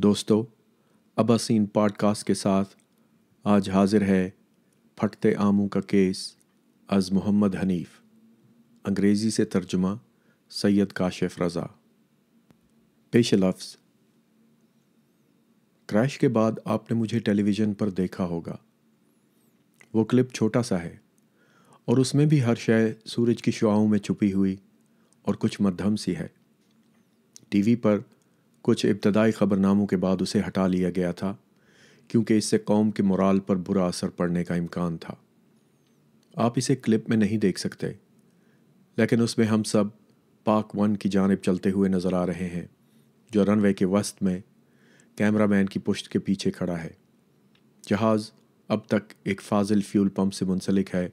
दोस्तों अबासीन पॉडकास्ट के साथ आज हाजिर है फटते आमों का केस अज मोहम्मद हनीफ अंग्रेज़ी से तर्जुमा सैयद काशिफ रज़ा पेश लफ्ज़ क्रैश के बाद आपने मुझे टेलीविज़न पर देखा होगा वो क्लिप छोटा सा है और उसमें भी हर शय सूरज की शुआओं में छुपी हुई और कुछ मध्यम सी है टीवी पर कुछ इब्तदाई ख़बरनामों के बाद उसे हटा लिया गया था क्योंकि इससे कौम के मुराल पर बुरा असर पड़ने का इम्कान था आप इसे क्लिप में नहीं देख सकते लेकिन उसमें हम सब पाक वन की जानब चलते हुए नज़र आ रहे हैं जो रनवे के वस्त में कैमरा मैन की पुश्त के पीछे खड़ा है जहाज़ अब तक एक फाजिल फ्यूल पंप से मुंसलिक है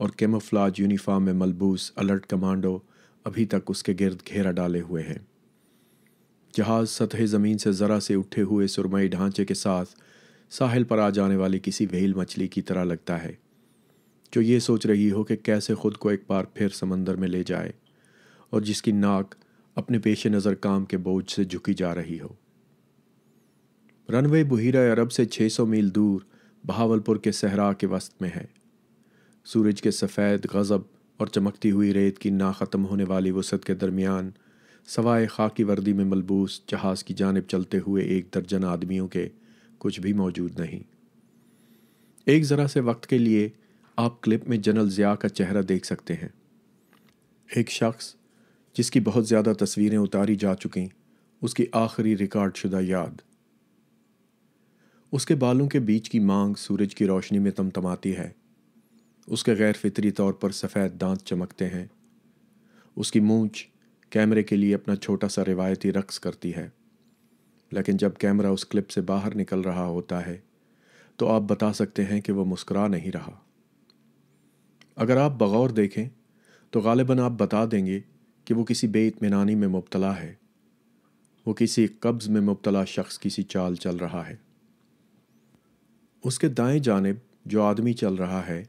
और कैमोफ्लाज यूनिफाम में मलबूस अलर्ट कमांडो अभी तक उसके गिरद घेरा डाले हुए हैं जहाज सतह ज़मीन से ज़रा से उठे हुए सुरमई ढांचे के साथ साहिल पर आ जाने वाली किसी वहील मछली की तरह लगता है जो ये सोच रही हो कि कैसे खुद को एक बार फिर समंदर में ले जाए और जिसकी नाक अपने पेश नज़र काम के बोझ से झुकी जा रही हो रनवे बुहिरा अरब से 600 मील दूर बहावलपुर के सहरा के वस्त में है सूरज के सफ़ेद गज़ब और चमकती हुई रेत की ना ख़त्म होने वाली वसत के दरमियान सवाए खाकी वर्दी में मलबूस जहाज़ की जानब चलते हुए एक दर्जन आदमियों के कुछ भी मौजूद नहीं एक ज़रा से वक्त के लिए आप क्लिप में जनरल ज़िया का चेहरा देख सकते हैं एक शख्स जिसकी बहुत ज़्यादा तस्वीरें उतारी जा चुकी उसकी आखिरी रिकॉर्ड शुदा याद उसके बालों के बीच की मांग सूरज की रोशनी में तमतमाती है उसके गैर फितरी तौर पर सफ़ेद दांत चमकते हैं उसकी मूछ कैमरे के लिए अपना छोटा सा रिवायती रक्स करती है लेकिन जब कैमरा उस क्लिप से बाहर निकल रहा होता है तो आप बता सकते हैं कि वो मुस्कुरा नहीं रहा अगर आप बगौर देखें तो गालिबा आप बता देंगे कि वो किसी बेतमानी में मुबतला है वो किसी कब्ज़ में मुबतला शख्स किसी चाल चल रहा है उसके दाएं जानब जो आदमी चल रहा है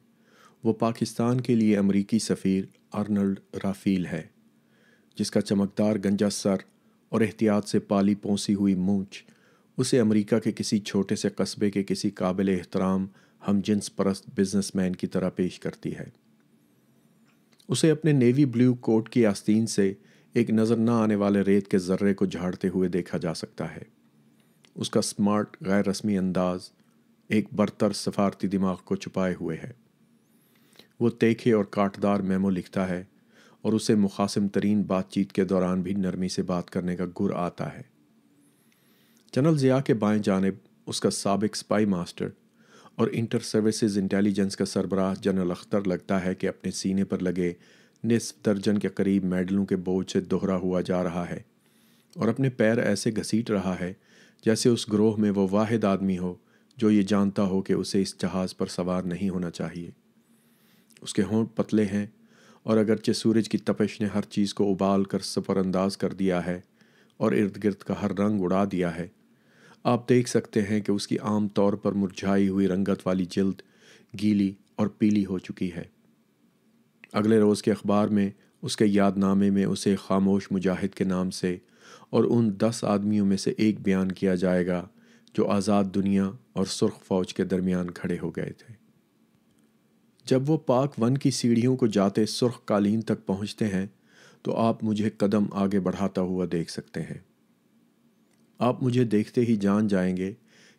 वो पाकिस्तान के लिए अमरीकी सफ़ीर अर्नल्ड राफील है जिसका चमकदार गंजा सर और एहतियात से पाली पोंसी हुई मूँछ उसे अमेरिका के किसी छोटे से कस्बे के किसी काबिल एहतराम हम जिन्स परस्त बिजनेसमैन की तरह पेश करती है उसे अपने नेवी ब्लू कोट की आस्तीन से एक नज़र ना आने वाले रेत के जर्रे को झाड़ते हुए देखा जा सकता है उसका स्मार्ट गैर रस्मी अंदाज एक बरतर सफारती दिमाग को छुपाए हुए है वो तेखे और काटदार मेमो लिखता है और उसे मुखासम तरीन बातचीत के दौरान भी नरमी से बात करने का गुर आता है जनरल ज़िया के बाएं जानब उसका सबक स्पाई मास्टर और इंटर सर्विसेज इंटेलिजेंस का सरबराह जनरल अख्तर लगता है कि अपने सीने पर लगे निसफ दर्जन के करीब मेडलों के बोझ से दोहरा हुआ जा रहा है और अपने पैर ऐसे घसीट रहा है जैसे उस ग्रोह में वो वाहिद आदमी हो जो ये जानता हो कि उसे इस जहाज़ पर सवार नहीं होना चाहिए उसके होंठ पतले हैं और अगरचे सूरज की तपश ने हर चीज़ को उबाल कर सफरअंदाज कर दिया है और इर्द गिर्द का हर रंग उड़ा दिया है आप देख सकते हैं कि उसकी आम तौर पर मुरझाई हुई रंगत वाली जल्द गीली और पीली हो चुकी है अगले रोज़ के अखबार में उसके यादनामे में उसे खामोश मुजाहिद के नाम से और उन दस आदमियों में से एक बयान किया जाएगा जो आज़ाद दुनिया और सुर्ख फौज के दरमियान खड़े हो गए थे जब वो पाक वन की सीढ़ियों को जाते सुर्ख कालीन तक पहुंचते हैं तो आप मुझे कदम आगे बढ़ाता हुआ देख सकते हैं आप मुझे देखते ही जान जाएंगे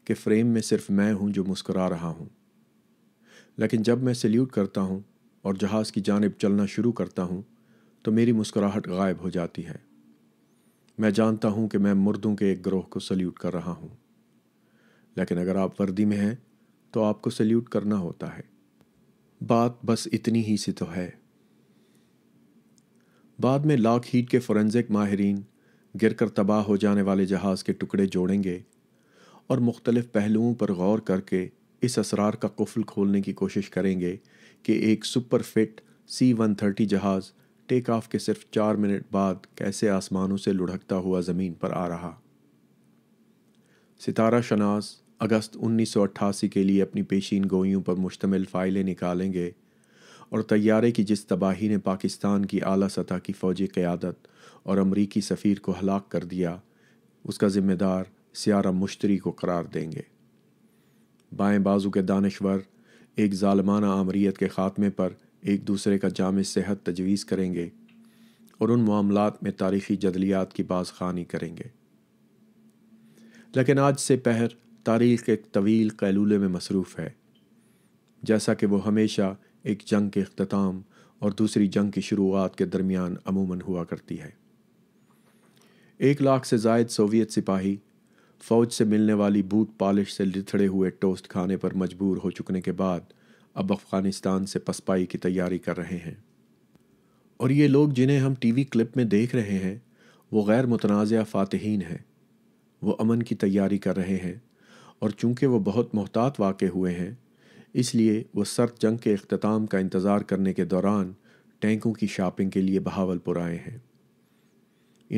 कि फ्रेम में सिर्फ मैं हूं जो मुस्करा रहा हूं लेकिन जब मैं सल्यूट करता हूं और जहाज़ की जानब चलना शुरू करता हूं तो मेरी मुस्कुराहट गायब हो जाती है मैं जानता हूं कि मैं मुर्दों के एक ग्रोह को सल्यूट कर रहा हूं लेकिन अगर आप वर्दी में हैं तो आपको सल्यूट करना होता है बात बस इतनी ही सी तो है बाद में लाख हीट के फोरेंसिक माहरीन गिरकर तबाह हो जाने वाले जहाज़ के टुकड़े जोड़ेंगे और मुख्तलिफ पहलुओं पर गौर करके इस असरार का कुफल खोलने की कोशिश करेंगे कि एक super fit C one thirty जहाज़ टेक ऑफ के सिर्फ चार मिनट बाद कैसे आसमानों से लुढ़कता हुआ ज़मीन पर आ रहा सितारा शनाज अगस्त 1988 के लिए अपनी पेशीन गोइयों पर मुश्तमिल फ़ाइलें निकालेंगे और तैयारे की जिस तबाही ने पाकिस्तान की आला सतह की फ़ौजी क़्यादत और अमरीकी सफ़ीर को हलाक कर दिया उसका ज़िम्मेदार सियारा मुश्तरी को करार देंगे बाएं बाजू के दानश्वर एक ालमाना आमरीत के ख़ात्मे पर एक दूसरे का जाम सेहत तजवीज़ करेंगे और उन मामलों में तारीखी जदलियात की बाज़ खानी करेंगे लेकिन आज से पहर तारीख एक तवील कैलूले में मसरूफ़ है जैसा कि वो हमेशा एक जंग के अख्ताम और दूसरी जंग की शुरुआत के दरमियान अमूमन हुआ करती है एक लाख से जायद सोवियत सिपाही फ़ौज से मिलने वाली बूट पालिश से लिथड़े हुए टोस्ट खाने पर मजबूर हो चुकने के बाद अब अफ़गानिस्तान से पसपाई की तैयारी कर रहे हैं और ये लोग जिन्हें हम टी वी क्लिप में देख रहे हैं वो गैर मुतनाज़ फ़ातहीन हैं वो अमन की तैयारी कर रहे हैं और चूंकि वह बहुत मोहतात वाक़ हुए हैं इसलिए वह सर्द जंग के अख्ताम का इंतज़ार करने के दौरान टैंकों की शॉपिंग के लिए बहावलपुर आए हैं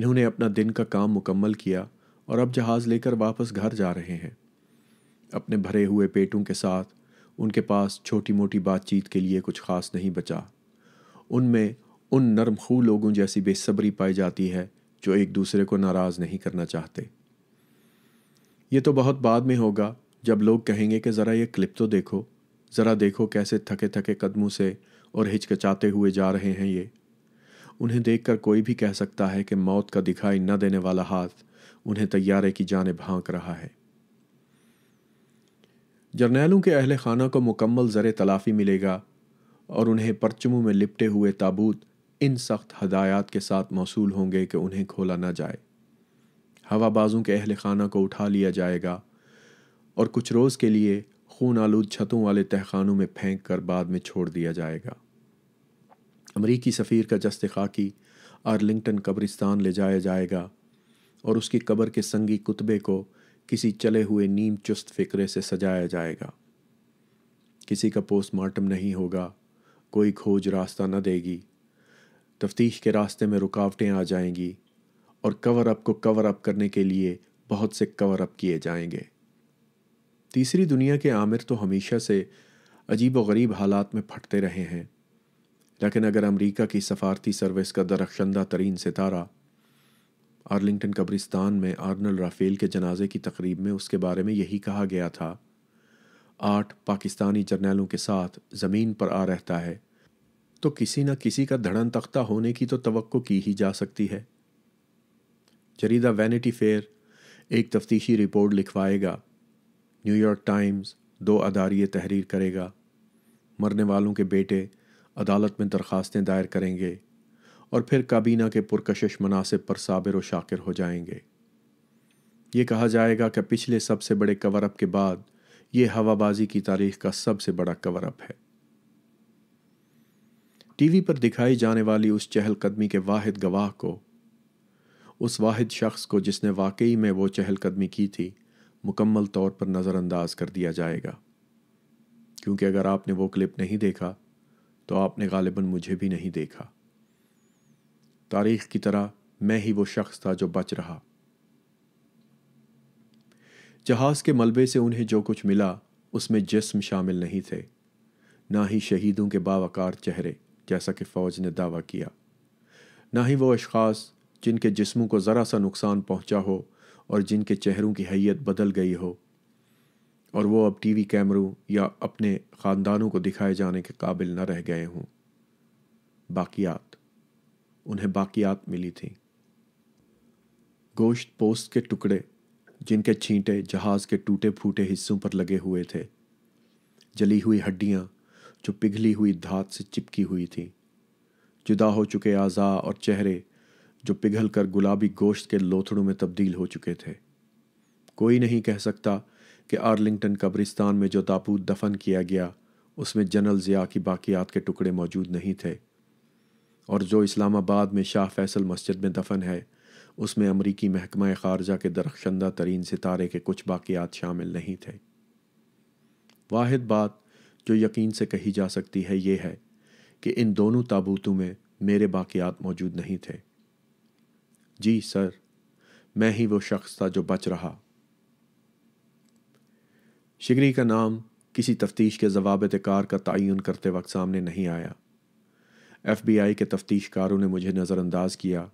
इन्होंने अपना दिन का काम मुकम्मल किया और अब जहाज़ लेकर वापस घर जा रहे हैं अपने भरे हुए पेटों के साथ उनके पास छोटी मोटी बातचीत के लिए कुछ खास नहीं बचा उनमें उन नरम खू लोगों जैसी बेसब्री पाई जाती है जो एक दूसरे को नाराज़ नहीं करना चाहते ये तो बहुत बाद में होगा जब लोग कहेंगे कि ज़रा ये क्लिप तो देखो ज़रा देखो कैसे थके थके कदमों से और हिचकचाते हुए जा रहे हैं ये उन्हें देखकर कोई भी कह सकता है कि मौत का दिखाई न देने वाला हाथ उन्हें तैयारे की जाने भांक रहा है जर्नैलों के अहल खाना को मुकम्मल ज़र तलाफी मिलेगा और उन्हें परचमों में लिपटे हुए ताबूत इन सख्त हदायत के साथ मौसू होंगे कि उन्हें खोला ना जाए हवाबाजों के अहल खाना को उठा लिया जाएगा और कुछ रोज़ के लिए खून आलूद छतों वाले तहखानों में फेंक कर बाद में छोड़ दिया जाएगा अमरीकी सफ़ीर का जस्त खाकी आर्लिंगटन कब्रिस्तान ले जाया जाएगा और उसकी कब्र के संगी कुतबे को किसी चले हुए नीम चुस्त फ़िक्रे से सजाया जाएगा किसी का पोस्टमार्टम नहीं होगा कोई खोज रास्ता न देगी तफ्तीश के रास्ते में रुकावटें आ जाएंगी और कवर अप को कवर अप करने के लिए बहुत से कवर अप किए जाएंगे तीसरी दुनिया के आमिर तो हमेशा से अजीब व गरीब हालात में फटते रहे हैं लेकिन अगर अमेरिका की सफारती सर्विस का दरख्शंदा तरीन सितारा आर्लिंगटन कब्रिस्तान में आर्नल राफेल के जनाजे की तकरीब में उसके बारे में यही कहा गया था आठ पाकिस्तानी जर्नैलों के साथ ज़मीन पर आ रहता है तो किसी न किसी का धड़न तख्ता होने की तो तवक्को की ही जा सकती है जरीदा वैनिटी फेयर एक तफ्तीशी रिपोर्ट लिखवाएगा न्यूयॉर्क टाइम्स दो अदारी तहरीर करेगा मरने वालों के बेटे अदालत में दरख्वास्तें दायर करेंगे और फिर काबीना के पुरकशिश मुनासिब पर साबिर व शाकिर हो जाएंगे ये कहा जाएगा कि पिछले सबसे बड़े कवरअप के बाद ये हवाबाजी की तारीख का सबसे बड़ा कवरअप है टीवी पर दिखाई जाने वाली उस चहलकदमी के वाहिद गवाह को उस वाहिद शख्स को जिसने वाकई में वो चहलकदमी की थी मुकम्मल तौर पर नज़रअंदाज कर दिया जाएगा क्योंकि अगर आपने वो क्लिप नहीं देखा तो आपने गालिबा मुझे भी नहीं देखा तारीख की तरह मैं ही वो शख्स था जो बच रहा जहाज के मलबे से उन्हें जो कुछ मिला उसमें जिस्म शामिल नहीं थे ना ही शहीदों के बावकार चेहरे जैसा कि फ़ौज ने दावा किया ना ही वो अशास जिनके जिस्मों को ज़रा सा नुकसान पहुंचा हो और जिनके चेहरों की हैयत बदल गई हो और वो अब टीवी कैमरों या अपने ख़ानदानों को दिखाए जाने के काबिल न रह गए हों बाकियात उन्हें बाकियात मिली थी गोश्त पोस्ट के टुकड़े जिनके छींटे जहाज़ के टूटे फूटे हिस्सों पर लगे हुए थे जली हुई हड्डियाँ जो पिघली हुई धात से चिपकी हुई थी जुदा हो चुके आज़ा और चेहरे जो पिघल कर गुलाबी गोश्त के लोथड़ों में तब्दील हो चुके थे कोई नहीं कह सकता कि आर्लिंगटन कब्रिस्तान में जो तापूत दफन किया गया उसमें जनरल ज़िया की बाकियात के टुकड़े मौजूद नहीं थे और जो इस्लामाबाद में शाह फैसल मस्जिद में दफन है उसमें अमरीकी महकमा खारजा के दरख्शंदा तरीन सितारे के कुछ बाक़ियात शामिल नहीं थे वाद बात जो यकीन से कही जा सकती है ये है कि इन दोनों ताबूतों में मेरे बाक़ियात मौजूद नहीं थे जी सर मैं ही वो शख्स था जो बच रहा शिगरी का नाम किसी तफ्तीश के जवाबत कार का तयन करते वक्त सामने नहीं आया एफ बी आई के तफ्तीश कारों ने मुझे नज़रअंदाज किया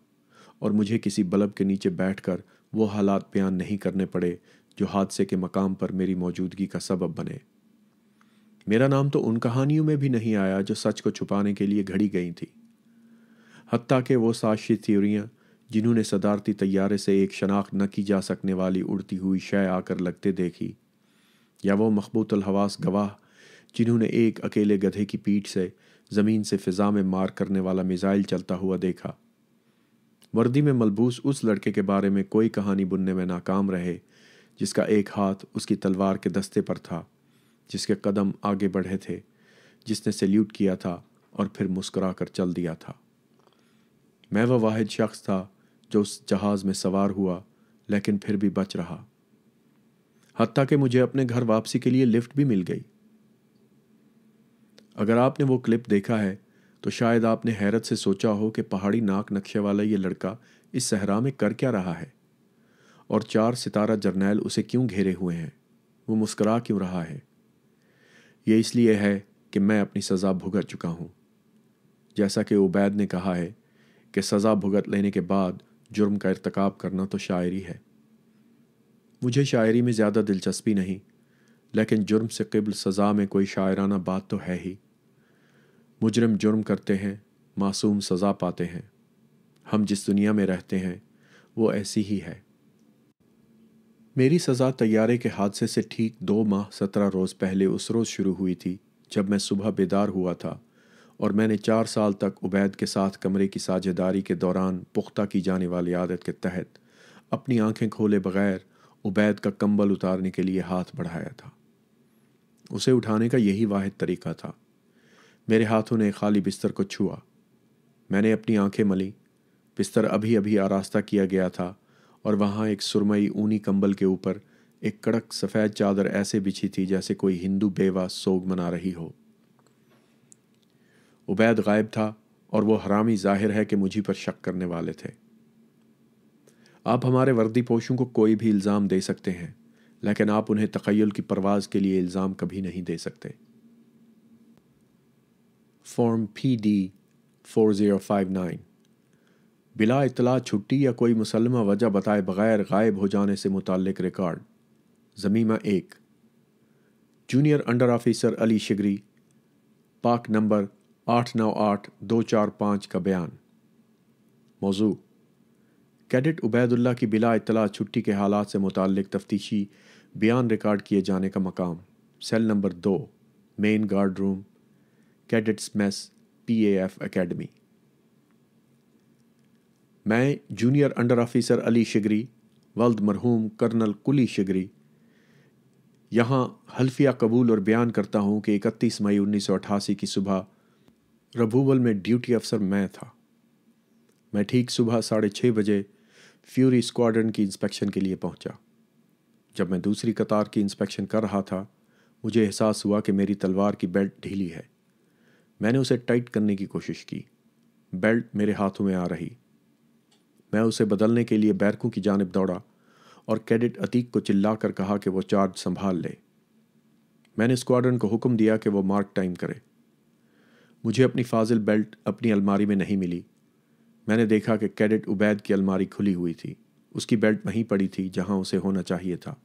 और मुझे किसी बल्ब के नीचे बैठ कर वो हालात बयान नहीं करने पड़े जो हादसे के मकाम पर मेरी मौजूदगी का सबब बने मेरा नाम तो उन कहानियों में भी नहीं आया जो सच को छुपाने के लिए घड़ी गई थी हती के वो साक्षी थ्योरियाँ जिन्होंने सदारती तैयारे से एक शनाख्त न की जा सकने वाली उड़ती हुई शय आकर लगते देखी या वो अलहवास गवाह जिन्होंने एक अकेले गधे की पीठ से ज़मीन से फिज़ा में मार करने वाला मिज़ाइल चलता हुआ देखा वर्दी में मलबूस उस लड़के के बारे में कोई कहानी बुनने में नाकाम रहे जिसका एक हाथ उसकी तलवार के दस्ते पर था जिसके कदम आगे बढ़े थे जिसने सल्यूट किया था और फिर मुस्करा कर चल दिया था मैं वह वाहिद शख्स था जो उस जहाज में सवार हुआ लेकिन फिर भी बच रहा हती कि मुझे अपने घर वापसी के लिए लिफ्ट भी मिल गई अगर आपने वो क्लिप देखा है तो शायद आपने हैरत से सोचा हो कि पहाड़ी नाक नक्शे वाला ये लड़का इस सहरा में कर क्या रहा है और चार सितारा जर्नैल उसे क्यों घेरे हुए हैं वो मुस्करा क्यों रहा है ये इसलिए है कि मैं अपनी सज़ा भुगत चुका हूं जैसा कि उबैद ने कहा है कि सज़ा भुगत लेने के बाद जुर्म का irtakab करना तो शायरी है मुझे शायरी में ज़्यादा दिलचस्पी नहीं लेकिन जुर्म से कबल सज़ा में कोई शायराना बात तो है ही मुजरम जुर्म करते हैं मासूम सज़ा पाते हैं हम जिस दुनिया में रहते हैं वो ऐसी ही है मेरी सज़ा तैयारे के हादसे से ठीक दो माह सत्रह रोज़ पहले उस रोज़ शुरू हुई थी जब मैं सुबह बेदार हुआ था और मैंने चार साल तक उबैद के साथ कमरे की साझेदारी के दौरान पुख्ता की जाने वाली आदत के तहत अपनी आंखें खोले बगैर उबैद का कंबल उतारने के लिए हाथ बढ़ाया था उसे उठाने का यही वाहिद तरीका था मेरे हाथों ने खाली बिस्तर को छुआ मैंने अपनी आंखें मली बिस्तर अभी अभी आरास्ता किया गया था और वहाँ एक सुरमई ऊनी कंबल के ऊपर एक कड़क सफ़ेद चादर ऐसे बिछी थी जैसे कोई हिंदू बेवा सोग मना रही हो उबैद गायब था और वो हरामी जाहिर है कि मुझी पर शक करने वाले थे आप हमारे वर्दी पोशों को कोई भी इल्ज़ाम दे सकते हैं लेकिन आप उन्हें तखयल की परवाज के लिए इल्ज़ाम कभी नहीं दे सकते form P D four zero five nine बिला इतला छुट्टी या कोई मुसलमा वजह बताए बगैर गायब हो जाने से मुतल रिकॉर्ड ज़मीमा एक junior under officer Ali Shigri Pak number आठ नौ आठ दो चार पाँच का बयान मौजू कैडेट उबैदुल्ला की बिला इतला छुट्टी के हालात से मुतल तफ्तीशी बयान रिकॉर्ड किए जाने का मकाम सेल नंबर दो main guard room cadets mess P F academy मैं junior under officer Ali Shigri वल्द मरहूम कर्नल कुली शिगरी यहाँ हल्फिया कबूल और बयान करता हूँ कि इकतीस मई उन्नीस सौ अट्ठासी की सुबह रभूवल में ड्यूटी अफसर मैं था मैं ठीक सुबह साढ़े छः बजे फ्यूरी स्क्वाड्रन की इंस्पेक्शन के लिए पहुंचा। जब मैं दूसरी कतार की इंस्पेक्शन कर रहा था मुझे एहसास हुआ कि मेरी तलवार की बेल्ट ढीली है मैंने उसे टाइट करने की कोशिश की बेल्ट मेरे हाथों में आ रही मैं उसे बदलने के लिए बैरकों की जानब दौड़ा और कैडेट अतीक को चिल्ला कर कहा कि वो चार्ज संभाल ले मैंने स्क्वाड्रन को हुक्म दिया कि वो मार्क टाइम करे मुझे अपनी फाजिल बेल्ट अपनी अलमारी में नहीं मिली मैंने देखा कि कैडेट उबैद की अलमारी खुली हुई थी उसकी बेल्ट वहीं पड़ी थी जहां उसे होना चाहिए था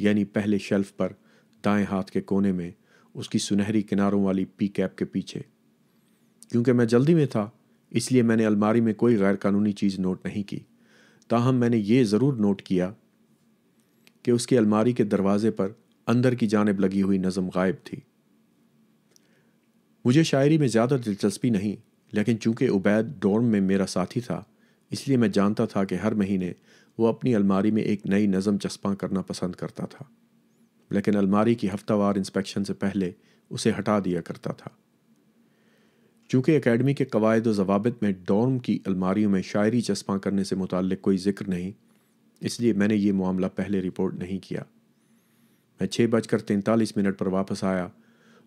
यानी पहले शेल्फ पर दाएं हाथ के कोने में उसकी सुनहरी किनारों वाली पी कैप के पीछे क्योंकि मैं जल्दी में था इसलिए मैंने अलमारी में कोई गैरकानूनी चीज़ नोट नहीं की ताहम मैंने ये ज़रूर नोट किया कि उसकी अलमारी के दरवाजे पर अंदर की जानब लगी हुई नज़म गायब थी मुझे शायरी में ज़्यादा दिलचस्पी नहीं लेकिन चूंकि उबैद डॉर्म में मेरा साथी था इसलिए मैं जानता था कि हर महीने वो अपनी अलमारी में एक नई नज़म चस्पा करना पसंद करता था लेकिन अलमारी की हफ्तावार इंस्पेक्शन से पहले उसे हटा दिया करता था चूँकि अकेडमी के कवायद व में डॉर्म की अलमारियों में शायरी चस्पा करने से मुतल कोई ज़िक्र नहीं इसलिए मैंने ये मामला पहले रिपोर्ट नहीं किया मैं छः बजकर तैंतालीस मिनट पर वापस आया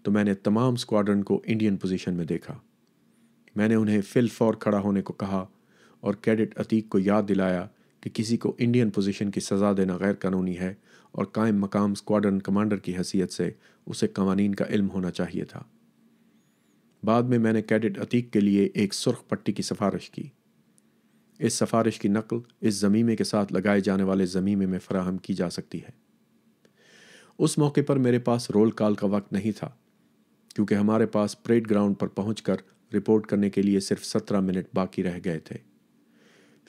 तो मैंने तमाम स्क्वाड्रन को इंडियन पोजीशन में देखा मैंने उन्हें फिल फॉर खड़ा होने को कहा और कैडेट अतीक को याद दिलाया कि किसी को इंडियन पोजीशन की सज़ा देना गैर कानूनी है और कायम मकाम स्क्वाड्रन कमांडर की हैसियत से उसे कवानीन का इल्म होना चाहिए था बाद में मैंने कैडेट अतीक के लिए एक सुर्ख पट्टी की सिफारिश की इस सिफारिश की नकल इस ज़मीमे के साथ लगाए जाने वाले ज़मीमे में फ़राहम की जा सकती है उस मौके पर मेरे पास रोल कॉल का वक्त नहीं था क्योंकि हमारे पास परेड ग्राउंड पर पहुंचकर रिपोर्ट करने के लिए सिर्फ सत्रह मिनट बाकी रह गए थे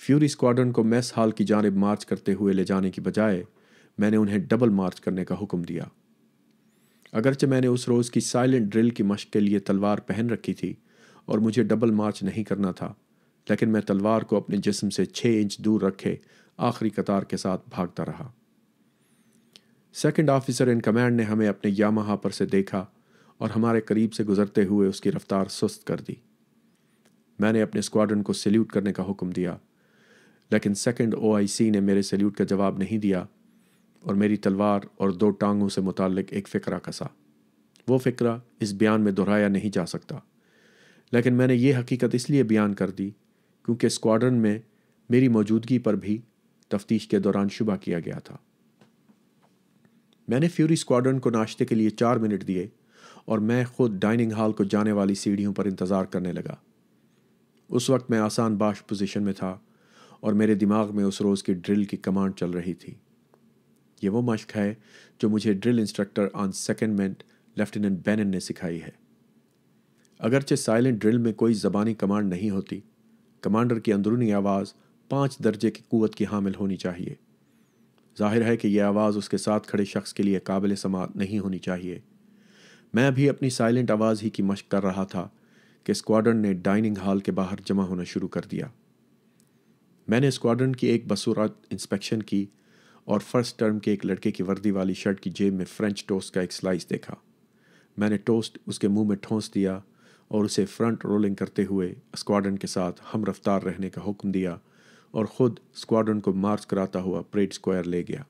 फ्यूरी स्क्वाड्रन को मैस हॉल की जानब मार्च करते हुए ले जाने की बजाय मैंने उन्हें डबल मार्च करने का हुक्म दिया अगरचे मैंने उस रोज़ की साइलेंट ड्रिल की मश्क के लिए तलवार पहन रखी थी और मुझे डबल मार्च नहीं करना था लेकिन मैं तलवार को अपने जिस्म से छः इंच दूर रखे आखिरी कतार के साथ भागता रहा सेकंड ऑफिसर इन कमांड ने हमें अपने यामाहा पर से देखा और हमारे करीब से गुजरते हुए उसकी रफ्तार सुस्त कर दी मैंने अपने स्क्वाड्रन को सैल्यूट करने का हुक्म दिया लेकिन सेकंड ओआईसी ने मेरे सल्यूट का जवाब नहीं दिया और मेरी तलवार और दो टांगों से मुतक एक फ़िक्रा कसा वो फ़िक्रा इस बयान में दोहराया नहीं जा सकता लेकिन मैंने ये हकीकत इसलिए बयान कर दी क्योंकि स्क्वाड्रन में मेरी मौजूदगी पर भी तफ्तीश के दौरान शुबा किया गया था मैंने फ्यूरी स्क्वाड्रन को नाश्ते के लिए चार मिनट दिए और मैं खुद डाइनिंग हॉल को जाने वाली सीढ़ियों पर इंतज़ार करने लगा उस वक्त मैं आसान बाश पोजीशन में था और मेरे दिमाग में उस रोज़ की ड्रिल की कमांड चल रही थी ये वो मश्क है जो मुझे drill instructor on secondment lieutenant Bannon ने सिखाई है अगरचे साइलेंट ड्रिल में कोई ज़बानी कमांड नहीं होती कमांडर की अंदरूनी आवाज़ पाँच दर्जे की क़ुत की हामिल होनी चाहिए जाहिर है कि यह आवाज़ उसके साथ खड़े शख्स के लिए काबिल समात नहीं होनी चाहिए मैं भी अपनी साइलेंट आवाज़ ही की मशक कर रहा था कि स्क्वाड्रन ने डाइनिंग हॉल के बाहर जमा होना शुरू कर दिया मैंने स्क्वाड्रन की एक बसूरत इंस्पेक्शन की और फर्स्ट टर्म के एक लड़के की वर्दी वाली शर्ट की जेब में फ्रेंच टोस्ट का एक स्लाइस देखा मैंने टोस्ट उसके मुंह में ठोंस दिया और उसे फ्रंट रोलिंग करते हुए स्क्वाड्रन के साथ हम रफ्तार रहने का हुक्म दिया और ख़ुद स्क्वाड्रन को मार्च कराता हुआ परेड स्क्वायर ले गया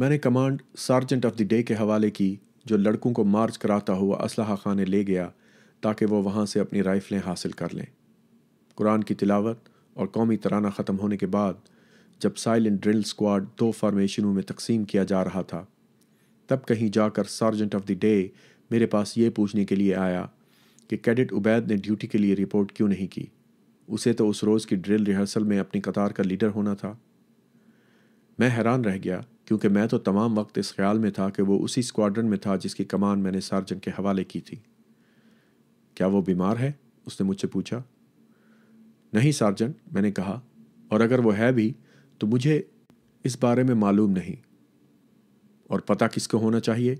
मैंने command sergeant of the day के हवाले की जो लड़कों को मार्च कराता हुआ असलाहा खाने ले गया ताकि वो वहाँ से अपनी राइफलें हासिल कर लें कुरान की तिलावत और कौमी तराना ख़त्म होने के बाद जब साइलेंट ड्रिल स्क्वाड दो फार्मेशनों में तकसीम किया जा रहा था तब कहीं जाकर सार्जेंट ऑफ द डे मेरे पास ये पूछने के लिए आया कि कैडेट उबैद ने ड्यूटी के लिए रिपोर्ट क्यों नहीं की उसे तो उस रोज़ की ड्रिल रिहर्सल में अपनी कतार का लीडर होना था मैं हैरान रह गया क्योंकि मैं तो तमाम वक्त इस ख्याल में था कि वो उसी स्क्वाड्रन में था जिसकी कमान मैंने सार्जन के हवाले की थी क्या वो बीमार है उसने मुझसे पूछा नहीं सार्जन मैंने कहा और अगर वो है भी तो मुझे इस बारे में मालूम नहीं और पता किसको होना चाहिए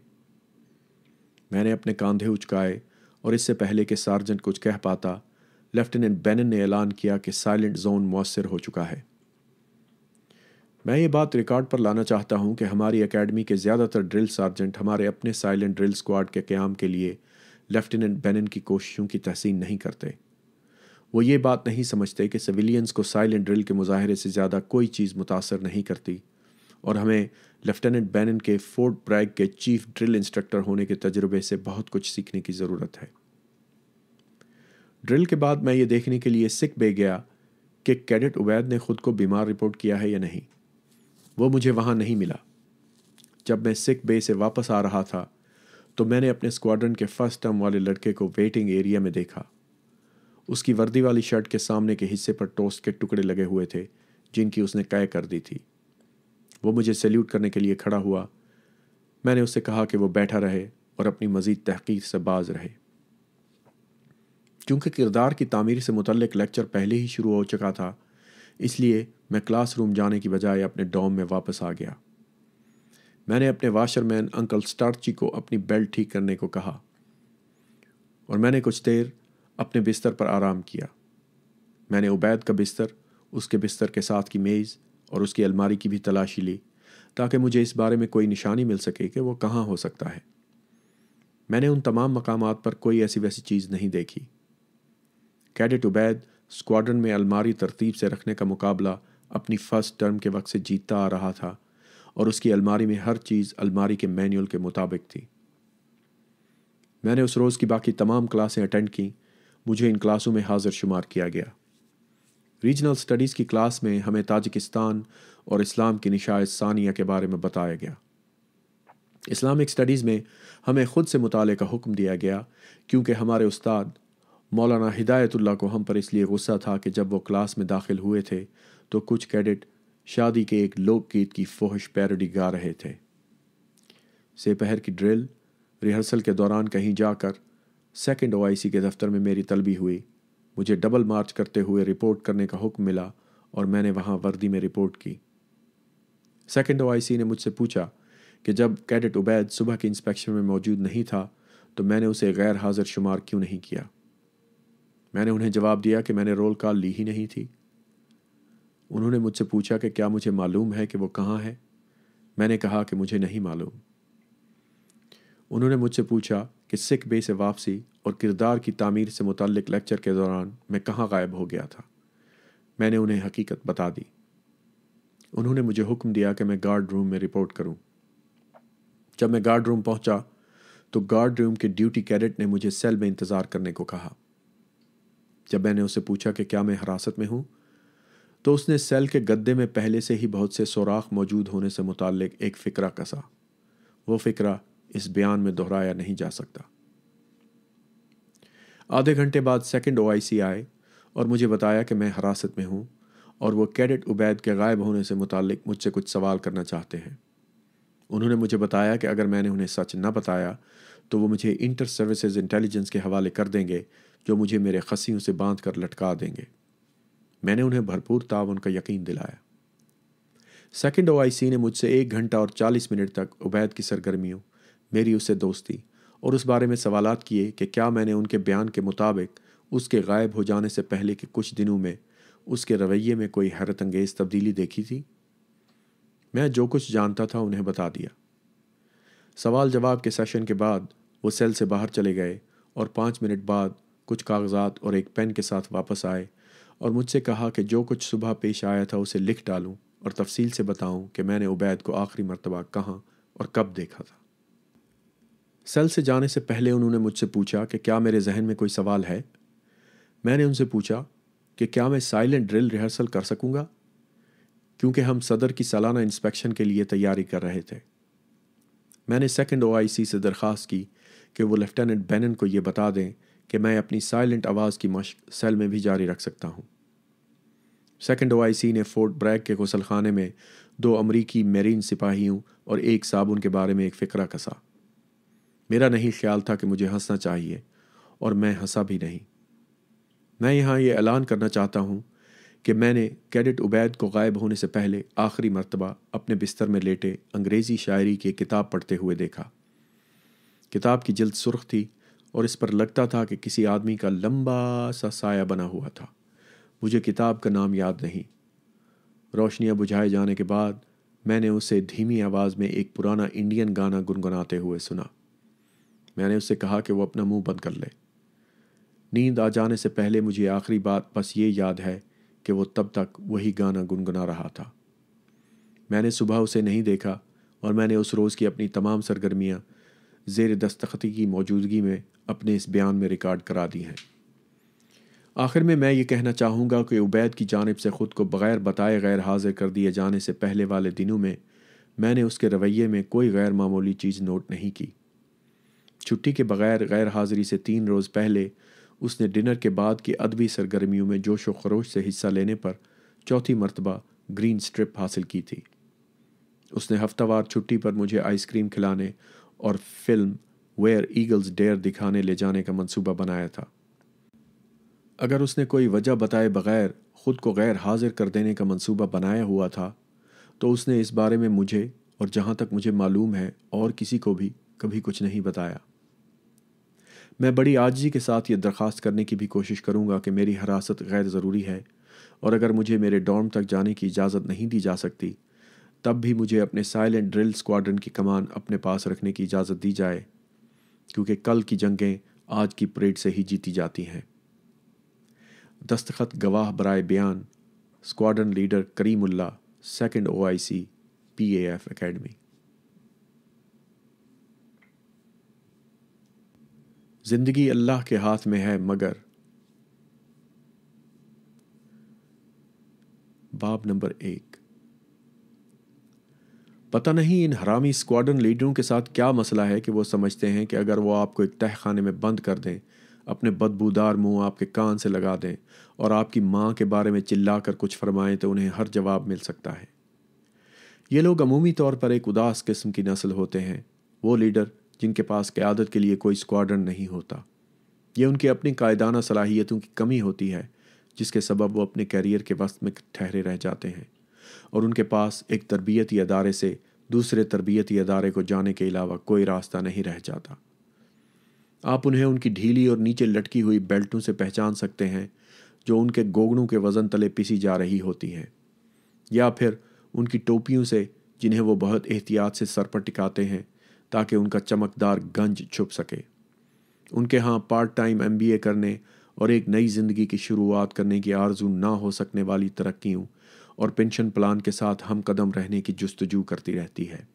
मैंने अपने कांधे उचकाए और इससे पहले कि सार्जेंट कुछ कह पाता लेफ्टिनेंट बेनन ने ऐलान किया कि साइलेंट जोन मौसर हो चुका है मैं ये बात रिकॉर्ड पर लाना चाहता हूँ कि हमारी एकेडमी के ज़्यादातर ड्रिल सार्जेंट हमारे अपने साइलेंट ड्रिल स्क्वाड के क्याम के लिए लेफ्टिनेंट बेनन की कोशिशों की तहसीन नहीं करते वो ये बात नहीं समझते कि सिविलियंस को साइलेंट ड्रिल के मुजाहरे से ज़्यादा कोई चीज़ मुतासर नहीं करती और हमें लेफ्टिनेंट बैनन के फोर्ट ब्रैग के चीफ ड्रिल इंस्ट्रक्टर होने के तजुर्बे से बहुत कुछ सीखने की ज़रूरत है ड्रिल के बाद मैं ये देखने के लिए सिक बे गया कि कैडेट उबैद ने खुद को बीमार रिपोर्ट किया है या नहीं वो मुझे वहाँ नहीं मिला जब मैं सिख बे से वापस आ रहा था तो मैंने अपने स्क्वाड्रन के फर्स्ट टर्म वाले लड़के को वेटिंग एरिया में देखा उसकी वर्दी वाली शर्ट के सामने के हिस्से पर टोस्ट के टुकड़े लगे हुए थे जिनकी उसने कय कर दी थी वो मुझे सैल्यूट करने के लिए खड़ा हुआ मैंने उससे कहा कि वो बैठा रहे और अपनी मज़ीद तहकीक से बाज रहे चूंकि किरदार की तामीर से मुतलक लेक्चर पहले ही शुरू हो चुका था इसलिए मैं क्लासरूम जाने की बजाय अपने डॉम में वापस आ गया मैंने अपने वाशरमैन अंकल स्टार्ची को अपनी बेल्ट ठीक करने को कहा और मैंने कुछ देर अपने बिस्तर पर आराम किया मैंने उबैद का बिस्तर उसके बिस्तर के साथ की मेज़ और उसकी अलमारी की भी तलाशी ली ताकि मुझे इस बारे में कोई निशानी मिल सके कि वो कहाँ हो सकता है मैंने उन तमाम मकाम पर कोई ऐसी वैसी चीज़ नहीं देखी कैडेट उबैद स्क्वाड्रन में अलमारी तरतीब से रखने का मुकाबला अपनी फर्स्ट टर्म के वक्त से जीतता आ रहा था और उसकी अलमारी में हर चीज़ अलमारी के मैनुअल के मुताबिक थी मैंने उस रोज़ की बाकी तमाम क्लासें अटेंड की मुझे इन क्लासों में हाजिर शुमार किया गया रीजनल स्टडीज़ की क्लास में हमें ताजिकिस्तान और इस्लाम की निशात सानिया के बारे में बताया गया इस्लामिक स्टडीज़ में हमें ख़ुद से मुताल का हुक्म दिया गया क्योंकि हमारे उस्ताद मौलाना हिदायतुल्ला को हम पर इसलिए गुस्सा था कि जब वो क्लास में दाखिल हुए थे तो कुछ कैडेट शादी के एक लोकगीत की फोहश पैरडी गा रहे थे सेपहर की ड्रिल रिहर्सल के दौरान कहीं जाकर सेकंड ओआईसी के दफ्तर में मेरी तलबी हुई मुझे डबल मार्च करते हुए रिपोर्ट करने का हुक्म मिला और मैंने वहां वर्दी में रिपोर्ट की सेकंड ओआईसी ने मुझसे पूछा कि जब कैडेट उबैद सुबह के इंस्पेक्शन में मौजूद नहीं था तो मैंने उसे गैर हाजिर शुमार क्यों नहीं किया मैंने उन्हें जवाब दिया कि मैंने रोल कॉल ली ही नहीं थी उन्होंने मुझसे पूछा कि क्या मुझे मालूम है कि वो कहाँ है मैंने कहा कि मुझे नहीं मालूम उन्होंने मुझसे पूछा कि सिख बे से वापसी और किरदार की तामीर से मुतक लेक्चर के दौरान मैं कहाँ गायब हो गया था मैंने उन्हें हकीकत बता दी उन्होंने मुझे हुक्म दिया कि मैं गार्ड रूम में रिपोर्ट करूं। जब मैं गार्ड रूम पहुंचा तो गार्ड रूम के ड्यूटी कैडेट ने मुझे सेल में इंतज़ार करने को कहा जब मैंने उससे पूछा कि क्या मैं हिरासत में हूं तो उसने सेल के गद्दे में पहले से ही बहुत से सौराख मौजूद होने से मुतक एक फ़िक्र कसा वो फ़िक्रा इस बयान में दोहराया नहीं जा सकता आधे घंटे बाद सेकंड ओआईसी आए और मुझे बताया कि मैं हरासत में हूँ और वो कैडेट उबैद के गायब होने से मुतक मुझसे कुछ सवाल करना चाहते हैं उन्होंने मुझे बताया कि अगर मैंने उन्हें सच न बताया तो वो मुझे इंटर सर्विसेज इंटेलिजेंस के हवाले कर देंगे जो मुझे मेरे खसियों से बांध कर लटका देंगे मैंने उन्हें भरपूर तावन का यकीन दिलाया आई सी ने मुझसे एक घंटा और चालीस मिनट तक उबैद की सरगर्मियों मेरी उससे दोस्ती और उस बारे में सवाल किए कि क्या मैंने उनके बयान के मुताबिक उसके गायब हो जाने से पहले के कुछ दिनों में उसके रवैये में कोई हैरत अंगेज तब्दीली देखी थी मैं जो कुछ जानता था उन्हें बता दिया सवाल जवाब के सेशन के बाद वो सेल से बाहर चले गए और पाँच मिनट बाद कुछ कागजात और एक पेन के साथ वापस आए और मुझसे कहा कि जो कुछ सुबह पेश आया था उसे लिख डालूँ और तफसील से बताऊँ कि मैंने उबैद को आखिरी मरतबा कहाँ और कब देखा था सेल से जाने से पहले उन्होंने मुझसे पूछा कि क्या मेरे जहन में कोई सवाल है मैंने उनसे पूछा कि क्या मैं साइलेंट ड्रिल रिहर्सल कर सकूंगा क्योंकि हम सदर की सालाना इंस्पेक्शन के लिए तैयारी कर रहे थे मैंने सेकंड ओआईसी से दरख्वास्त की कि वो लेफ्टिनेंट बैनन को ये बता दें कि मैं अपनी साइलेंट आवाज़ की मशक सेल में भी जारी रख सकता हूँ सेकंड ओआईसी ने फोर्ट ब्रैक के गसलखाने में दो अमरीकी मेरीन सिपाहियों और एक साबुन के बारे में एक फ़िक्रा कसा मेरा नहीं ख्याल था कि मुझे हंसना चाहिए और मैं हंसा भी नहीं मैं यहाँ ये ऐलान करना चाहता हूँ कि मैंने कैडेट उबैद को गायब होने से पहले आखिरी मरतबा अपने बिस्तर में लेटे अंग्रेज़ी शायरी की किताब पढ़ते हुए देखा किताब की जल्द सुर्ख थी और इस पर लगता था कि किसी आदमी का लंबा सा साया बना हुआ था मुझे किताब का नाम याद नहीं रोशनियाँ बुझाए जाने के बाद मैंने उसे धीमी आवाज़ में एक पुराना इंडियन गाना गुनगुनाते हुए सुना मैंने उससे कहा कि वो अपना मुंह बंद कर ले नींद आ जाने से पहले मुझे आखिरी बात बस ये याद है कि वो तब तक वही गाना गुनगुना रहा था मैंने सुबह उसे नहीं देखा और मैंने उस रोज़ की अपनी तमाम सरगर्मियाँ जेर दस्तखती की मौजूदगी में अपने इस बयान में रिकॉर्ड करा दी हैं आखिर में मैं ये कहना चाहूँगा कि उबैद की जानब से ख़ुद को बग़ैर बताए गैर हाजिर कर दिए जाने से पहले वाले दिनों में मैंने उसके रवैये में कोई गैर मामूली चीज़ नोट नहीं की छुट्टी के बग़ैर गैर हाज़िरी से तीन रोज़ पहले उसने डिनर के बाद की अदबी सरगर्मियों में जोश व खरोश से हिस्सा लेने पर चौथी मरतबा ग्रीन स्ट्रिप हासिल की थी उसने हफ्तावार छुट्टी पर मुझे आइसक्रीम खिलाने और फिल्म वेयर ईगल्स डेयर दिखाने ले जाने का मनसूबा बनाया था अगर उसने कोई वजह बताए बगैर ख़ुद को गैर हाजिर कर देने का मंसूबा बनाया हुआ था तो उसने इस बारे में मुझे और जहाँ तक मुझे मालूम है और किसी को भी कभी कुछ नहीं बताया मैं बड़ी आजी के साथ ये दरख्वास्त करने की भी कोशिश करूँगा कि मेरी हिरासत गैर ज़रूरी है और अगर मुझे मेरे डॉर्म तक जाने की इजाज़त नहीं दी जा सकती तब भी मुझे अपने साइलेंट ड्रिल स्क्वाड्रन की कमान अपने पास रखने की इजाज़त दी जाए क्योंकि कल की जंगें आज की परेड से ही जीती जाती हैं दस्तखत गवाह बराए बयान squadron leader Karimullah second OIC PAF academy जिंदगी अल्लाह के हाथ में है मगर बाब नंबर एक पता नहीं इन हरामी स्क्वाडन लीडरों के साथ क्या मसला है कि वो समझते हैं कि अगर वो आपको एक तहखाने में बंद कर दें अपने बदबूदार मुंह आपके कान से लगा दें और आपकी माँ के बारे में चिल्लाकर कुछ फरमाएं तो उन्हें हर जवाब मिल सकता है ये लोग अमूमी तौर पर एक उदास किस्म की नस्ल होते हैं वो लीडर जिनके पास क़्यादत के लिए कोई स्क्वाड्रन नहीं होता ये उनकी अपनी कायदाना सलाहियतों की कमी होती है जिसके सबब वो अपने कैरियर के वस्त में ठहरे रह जाते हैं और उनके पास एक तरबियती अदारे से दूसरे तरबियती अदारे को जाने के अलावा कोई रास्ता नहीं रह जाता आप उन्हें उनकी ढीली और नीचे लटकी हुई बेल्टों से पहचान सकते हैं जो उनके गोगड़ों के वजन तले पिसी जा रही होती हैं या फिर उनकी टोपियों से जिन्हें वो बहुत एहतियात से सर पर टिकाते हैं ताकि उनका चमकदार गंज छुप सके उनके यहाँ पार्ट टाइम एम करने और एक नई ज़िंदगी की शुरुआत करने की आरजू ना हो सकने वाली तरक्कियों और पेंशन प्लान के साथ हम कदम रहने की जस्तजू करती रहती है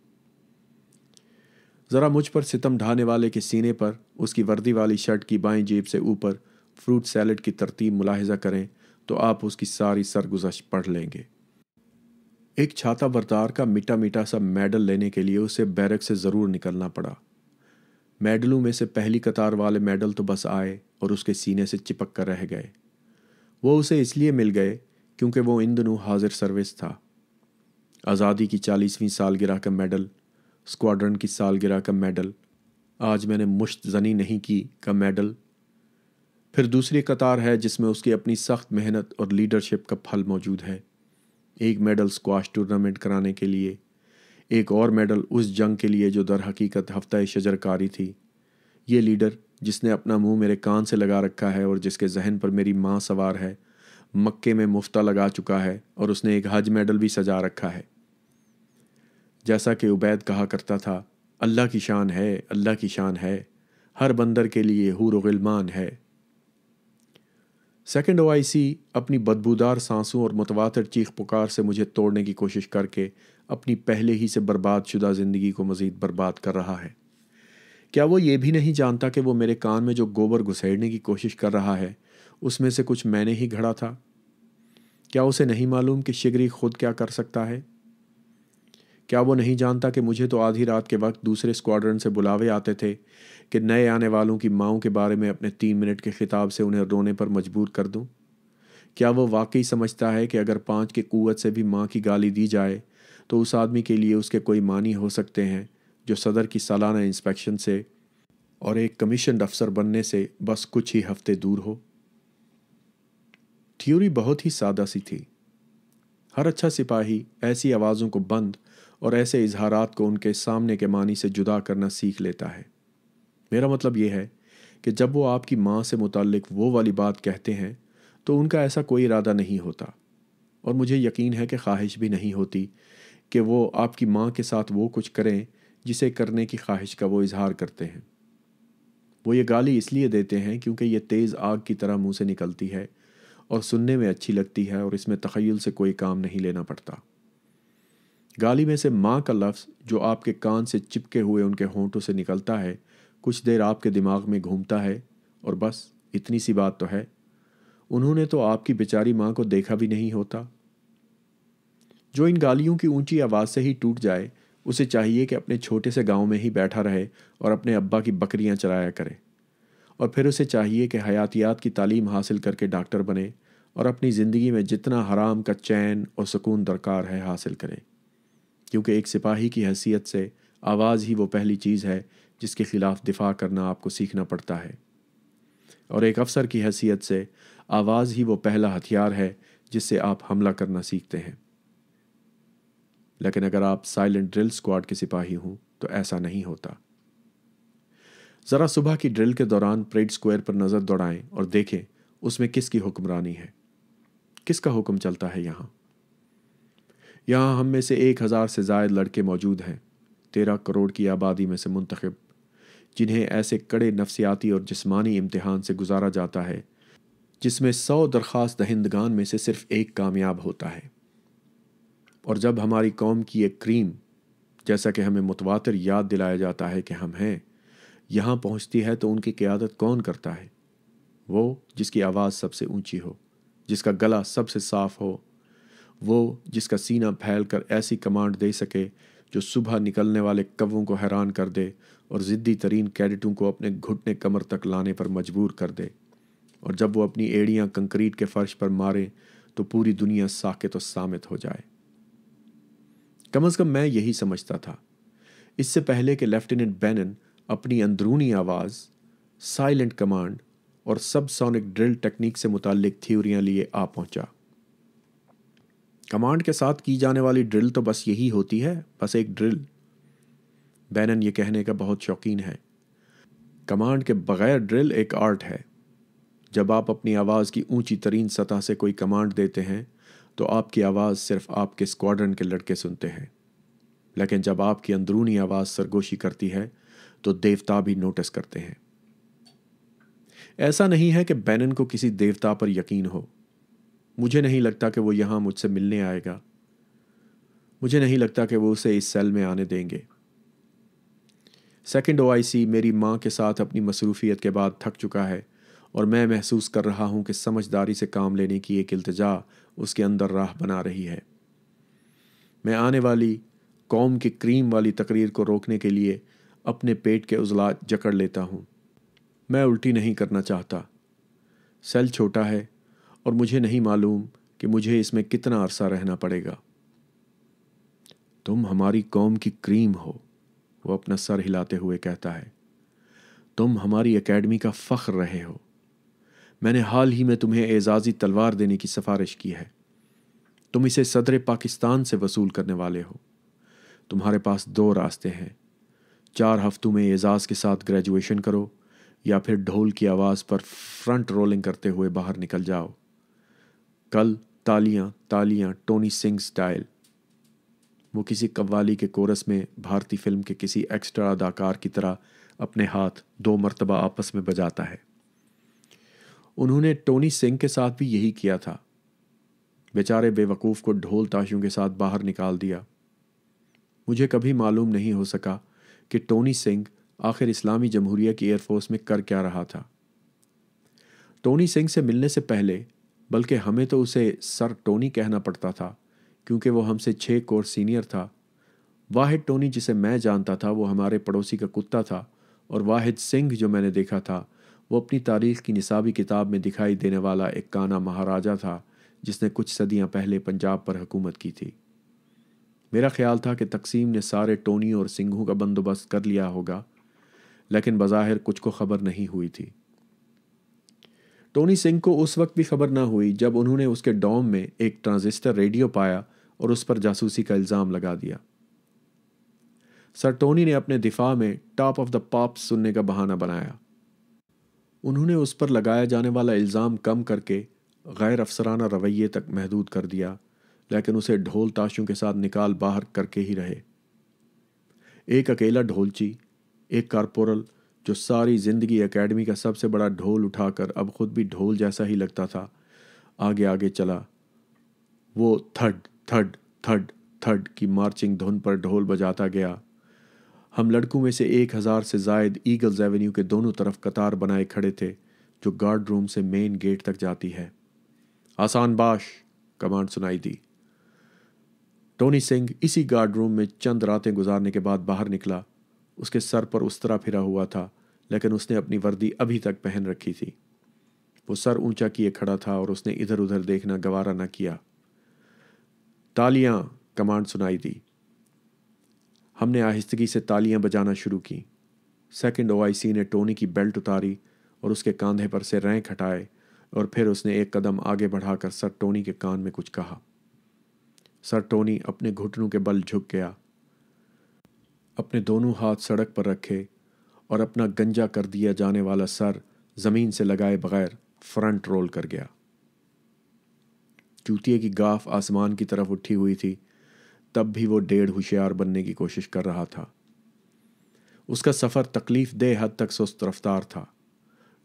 ज़रा मुझ पर सितम ढाने वाले के सीने पर उसकी वर्दी वाली शर्ट की बाई जेब से ऊपर फ्रूट सैलड की तरतीब मुलाहजा करें तो आप उसकी सारी सरगुजश पढ़ लेंगे एक छाता बरदार का मीठा मीठा सा मेडल लेने के लिए उसे बैरक से ज़रूर निकलना पड़ा मेडलों में से पहली कतार वाले मेडल तो बस आए और उसके सीने से चिपक कर रह गए वो उसे इसलिए मिल गए क्योंकि वो इन दिनों हाजिर सर्विस था आज़ादी की चालीसवीं सालगिरह का मेडल स्क्वाड्रन की सालगिरह का मेडल आज मैंने मुश्त जनी नहीं की का मेडल फिर दूसरी कतार है जिसमें उसकी अपनी सख्त मेहनत और लीडरशिप का फल मौजूद है एक मेडल स्क्वाश टूर्नामेंट कराने के लिए एक और मेडल उस जंग के लिए जो दर हकीकत हफ्ता शजरकारी थी ये लीडर जिसने अपना मुंह मेरे कान से लगा रखा है और जिसके जहन पर मेरी माँ सवार है मक्के में मुफ्ता लगा चुका है और उसने एक हज मेडल भी सजा रखा है जैसा कि उबैद कहा करता था अल्लाह की शान है अल्लाह की शान है हर बंदर के लिए हूर गिलमान है सेकेंड ओ अपनी बदबूदार सांसों और मुतवातर चीख पुकार से मुझे तोड़ने की कोशिश करके अपनी पहले ही से बर्बाद शुदा ज़िंदगी को मज़ीद बर्बाद कर रहा है क्या वो ये भी नहीं जानता कि वो मेरे कान में जो गोबर घुसेड़ने की कोशिश कर रहा है उसमें से कुछ मैंने ही घड़ा था क्या उसे नहीं मालूम कि शिगरी खुद क्या कर सकता है क्या वो नहीं जानता कि मुझे तो आधी रात के वक्त दूसरे स्क्वाड्रन से बुलावे आते थे कि नए आने वालों की माओं के बारे में अपने तीन मिनट के खिताब से उन्हें रोने पर मजबूर कर दूं? क्या वो वाकई समझता है कि अगर पाँच के कुत से भी माँ की गाली दी जाए तो उस आदमी के लिए उसके कोई मानी हो सकते हैं जो सदर की सालाना इंस्पेक्शन से और एक कमीशन अफसर बनने से बस कुछ ही हफ्ते दूर हो थ्योरी बहुत ही सादा सी थी हर अच्छा सिपाही ऐसी आवाज़ों को बंद और ऐसे इजहारात को उनके सामने के मानी से जुदा करना सीख लेता है मेरा मतलब यह है कि जब वो आपकी माँ से मुतल वो वाली बात कहते हैं तो उनका ऐसा कोई इरादा नहीं होता और मुझे यकीन है कि ख्वाहिश भी नहीं होती कि वो आपकी माँ के साथ वो कुछ करें जिसे करने की ख्वाहिश का वो इजहार करते हैं वो ये गाली इसलिए देते हैं क्योंकि ये तेज़ आग की तरह मुंह से निकलती है और सुनने में अच्छी लगती है और इसमें तखयल से कोई काम नहीं लेना पड़ता गाली में से माँ का लफ्ज़ जो आपके कान से चिपके हुए उनके होंठों से निकलता है कुछ देर आपके दिमाग में घूमता है और बस इतनी सी बात तो है उन्होंने तो आपकी बेचारी माँ को देखा भी नहीं होता जो इन गालियों की ऊंची आवाज़ से ही टूट जाए उसे चाहिए कि अपने छोटे से गांव में ही बैठा रहे और अपने अब्बा की बकरियां चराया करे और फिर उसे चाहिए कि हयातियात की तालीम हासिल करके डॉक्टर बने और अपनी ज़िंदगी में जितना हराम का चैन और सुकून दरकार है हासिल करें क्योंकि एक सिपाही की हैसियत से आवाज़ ही वो पहली चीज़ है जिसके ख़िलाफ़ दिफा करना आपको सीखना पड़ता है और एक अफ़सर की हैसियत से आवाज़ ही वो पहला हथियार है जिससे आप हमला करना सीखते हैं लेकिन अगर आप साइलेंट ड्रिल स्क्वाड के सिपाही हों तो ऐसा नहीं होता ज़रा सुबह की ड्रिल के दौरान परेड स्क्वायर पर नज़र दौड़ाएं और देखें उसमें किसकी हुक्मरानी है किसका हुक्म चलता है यहाँ यहाँ हम में से एक हज़ार से जायद लड़के मौजूद हैं तेरह करोड़ की आबादी में से मुंतखब जिन्हें ऐसे कड़े नफसियाती और जिसमानी इम्तहान से गुजारा जाता है जिसमें सौ दरख्वास्त दहिंदगान में से सिर्फ एक कामयाब होता है और जब हमारी कौम की एक क्रीम जैसा कि हमें मुतवातर याद दिलाया जाता है कि हम हैं यहाँ पहुँचती है तो उनकी क़्यादत कौन करता है वो जिसकी आवाज़ सबसे ऊंची हो जिसका गला सबसे साफ हो वो जिसका सीना फैल कर ऐसी कमांड दे सके जो सुबह निकलने वाले कवों को हैरान कर दे और ज़िद्दी तरीन कैडेटों को अपने घुटने कमर तक लाने पर मजबूर कर दे और जब वो अपनी एड़ियाँ कंक्रीट के फर्श पर मारें तो पूरी दुनिया साकेत और सामित हो जाए कम अज़ कम मैं यही समझता था इससे पहले कि लेफ्टिनेंट बैनन अपनी अंदरूनी आवाज़ साइलेंट कमांड और सब सोनिक ड्रिल टेक्निक से मुतल थ्योरियाँ लिए आ पहुँचा कमांड के साथ की जाने वाली ड्रिल तो बस यही होती है बस एक ड्रिल बैनन ये कहने का बहुत शौकीन है कमांड के बगैर ड्रिल एक आर्ट है जब आप अपनी आवाज़ की ऊंची तरीन सतह से कोई कमांड देते हैं तो आपकी आवाज़ सिर्फ आपके स्क्वाड्रन के लड़के सुनते हैं लेकिन जब आपकी अंदरूनी आवाज़ सरगोशी करती है तो देवता भी नोटिस करते हैं ऐसा नहीं है कि बैनन को किसी देवता पर यकीन हो मुझे नहीं लगता कि वो यहाँ मुझसे मिलने आएगा मुझे नहीं लगता कि वो उसे इस सेल में आने देंगे सेकंड ओआईसी मेरी माँ के साथ अपनी मसरूफियत के बाद थक चुका है और मैं महसूस कर रहा हूँ कि समझदारी से काम लेने की एक अल्तजा उसके अंदर राह बना रही है मैं आने वाली कौम की क्रीम वाली तकरीर को रोकने के लिए अपने पेट के उजला जकड़ लेता हूँ मैं उल्टी नहीं करना चाहता सेल छोटा है और मुझे नहीं मालूम कि मुझे इसमें कितना अरसा रहना पड़ेगा तुम हमारी कौम की क्रीम हो वो अपना सर हिलाते हुए कहता है तुम हमारी एकेडमी का फ़ख्र रहे हो मैंने हाल ही में तुम्हें एजाज़ी तलवार देने की सिफारिश की है तुम इसे सदर पाकिस्तान से वसूल करने वाले हो तुम्हारे पास दो रास्ते हैं चार हफ्तों में एजाज़ के साथ ग्रेजुएशन करो या फिर ढोल की आवाज़ पर फ्रंट रोलिंग करते हुए बाहर निकल जाओ कल तालियां तालियां टोनी सिंह स्टाइल वो किसी कव्वाली के कोरस में भारतीय फिल्म के किसी एक्स्ट्रा अदाकार की तरह अपने हाथ दो मरतबा आपस में बजाता है उन्होंने टोनी सिंह के साथ भी यही किया था बेचारे बेवकूफ़ को ढोल ताशियों के साथ बाहर निकाल दिया मुझे कभी मालूम नहीं हो सका कि टोनी सिंह आखिर इस्लामी जमहूरिया की एयरफोर्स में कर क्या रहा था टोनी सिंह से मिलने से पहले बल्कि हमें तो उसे सर टोनी कहना पड़ता था क्योंकि वो हमसे छः कोर सीनियर था वाहिद टोनी जिसे मैं जानता था वो हमारे पड़ोसी का कुत्ता था और वाहिद सिंह जो मैंने देखा था वो अपनी तारीख की निसाबी किताब में दिखाई देने वाला एक काना महाराजा था जिसने कुछ सदियां पहले पंजाब पर हुकूमत की थी मेरा ख्याल था कि तकसीम ने सारे टोनी और सिंघों का बंदोबस्त कर लिया होगा लेकिन बज़ाहिर कुछ को खबर नहीं हुई थी टोनी सिंह को उस वक्त भी खबर ना हुई जब उन्होंने उसके डॉम में एक ट्रांजिस्टर रेडियो पाया और उस पर जासूसी का इल्ज़ाम लगा दिया सर टोनी ने अपने दिफा में टॉप ऑफ द पॉप सुनने का बहाना बनाया उन्होंने उस पर लगाया जाने वाला इल्ज़ाम कम करके गैर अफसराना रवैये तक महदूद कर दिया लेकिन उसे ढोल ताशों के साथ निकाल बाहर करके ही रहे एक अकेला ढोलची एक कारपोरल जो सारी ज़िंदगी एकेडमी का सबसे बड़ा ढोल उठाकर अब खुद भी ढोल जैसा ही लगता था आगे आगे चला वो थड थड थड थड की मार्चिंग धुन पर ढोल बजाता गया हम लड़कों में से एक हज़ार से जायद ईगल्स एवेन्यू के दोनों तरफ कतार बनाए खड़े थे जो गार्ड रूम से मेन गेट तक जाती है आसान बाश कमांड सुनाई दी टोनी सिंह इसी गार्ड रूम में चंद रातें गुजारने के बाद बाहर निकला उसके सर पर तरह फिरा हुआ था लेकिन उसने अपनी वर्दी अभी तक पहन रखी थी वो सर ऊंचा किए खड़ा था और उसने इधर उधर देखना गवारा न किया तालियां कमांड सुनाई दी हमने आहिस्तगी से तालियां बजाना शुरू की सेकंड ओआईसी ने टोनी की बेल्ट उतारी और उसके कंधे पर से रैंक हटाए और फिर उसने एक कदम आगे बढ़ाकर सर टोनी के कान में कुछ कहा सर टोनी अपने घुटनों के बल झुक गया अपने दोनों हाथ सड़क पर रखे और अपना गंजा कर दिया जाने वाला सर ज़मीन से लगाए बगैर फ्रंट रोल कर गया चूतिए की गाफ आसमान की तरफ उठी हुई थी तब भी वो डेढ़ होशियार बनने की कोशिश कर रहा था उसका सफ़र तकलीफ दे हद तक सुस्त रफ्तार था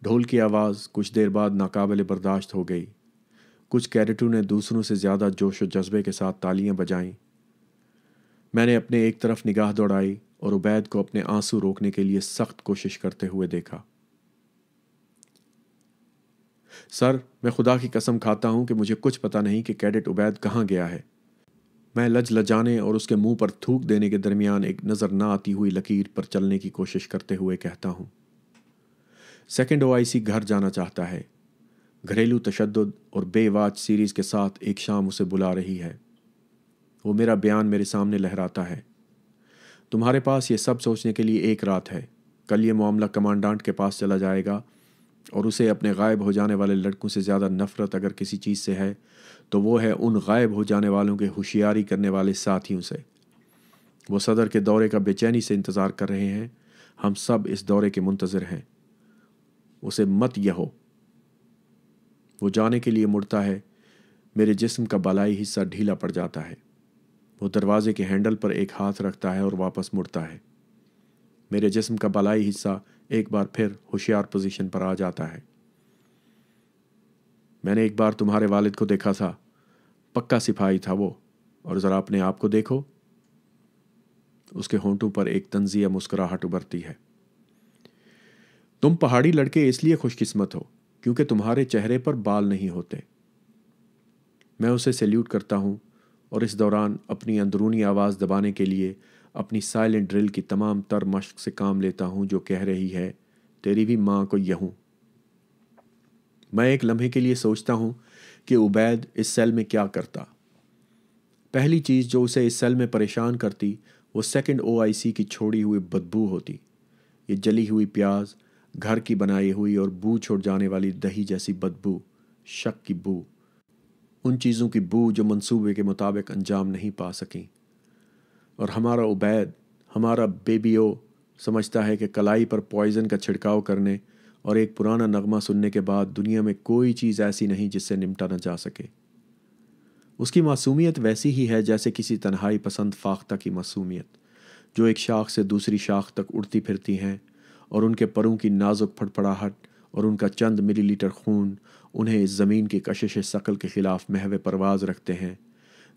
ढोल की आवाज़ कुछ देर बाद नाकाबिल बर्दाश्त हो गई कुछ कैरेटों ने दूसरों से ज़्यादा जोश व जज्बे के साथ तालियां बजाई मैंने अपने एक तरफ निगाह दौड़ाई और उबैद को अपने आंसू रोकने के लिए सख्त कोशिश करते हुए देखा सर मैं खुदा की कसम खाता हूं कि मुझे कुछ पता नहीं कि कैडेट उबैद कहां गया है मैं लज लजाने और उसके मुंह पर थूक देने के दरमियान एक नज़र ना आती हुई लकीर पर चलने की कोशिश करते हुए कहता हूं सेकेंड ओआईसी घर जाना चाहता है घरेलू तशद और बेवाच सीरीज़ के साथ एक शाम उसे बुला रही है वो मेरा बयान मेरे सामने लहराता है तुम्हारे पास ये सब सोचने के लिए एक रात है कल ये मामला कमांडांट के पास चला जाएगा और उसे अपने गायब हो जाने वाले लड़कों से ज़्यादा नफ़रत अगर किसी चीज़ से है तो वो है उन गायब हो जाने वालों के होशियारी करने वाले साथियों से वो सदर के दौरे का बेचैनी से इंतज़ार कर रहे हैं हम सब इस दौरे के मुंतज़र हैं उसे मत यह हो वो जाने के लिए मुड़ता है मेरे जिस्म का बलाई हिस्सा ढीला पड़ जाता है वो दरवाजे के हैंडल पर एक हाथ रखता है और वापस मुड़ता है मेरे जिस्म का बलाई हिस्सा एक बार फिर होशियार पोजीशन पर आ जाता है मैंने एक बार तुम्हारे वालिद को देखा था पक्का सिपाही था वो और ज़रा अपने आप को देखो उसके होंठों पर एक तंजिया मुस्कुराहट उभरती है तुम पहाड़ी लड़के इसलिए खुशकिस्मत हो क्योंकि तुम्हारे चेहरे पर बाल नहीं होते मैं उसे सैल्यूट करता हूं और इस दौरान अपनी अंदरूनी आवाज़ दबाने के लिए अपनी साइलेंट ड्रिल की तमाम तर मश्क से काम लेता हूँ जो कह रही है तेरी भी माँ को यहूँ मैं एक लम्हे के लिए सोचता हूँ कि उबैद इस सेल में क्या करता पहली चीज़ जो उसे इस सेल में परेशान करती वो सेकंड ओआईसी की छोड़ी हुई बदबू होती ये जली हुई प्याज घर की बनाई हुई और बू छोड़ जाने वाली दही जैसी बदबू शक की बू उन चीज़ों की बू जो मंसूबे के मुताबिक अंजाम नहीं पा सकें और हमारा उबैद हमारा बेबीओ समझता है कि कलाई पर पॉइज़न का छिड़काव करने और एक पुराना नगमा सुनने के बाद दुनिया में कोई चीज़ ऐसी नहीं जिससे निपटा ना जा सके उसकी मासूमियत वैसी ही है जैसे किसी तन्हाई पसंद फाख्ता की मासूमियत जो एक शाख से दूसरी शाख तक उड़ती फिरती हैं और उनके परों की नाजुक फड़ और उनका चंद मिलीलीटर खून उन्हें इस ज़मीन की कशिश शक्ल के ख़िलाफ़ महव परवाज रखते हैं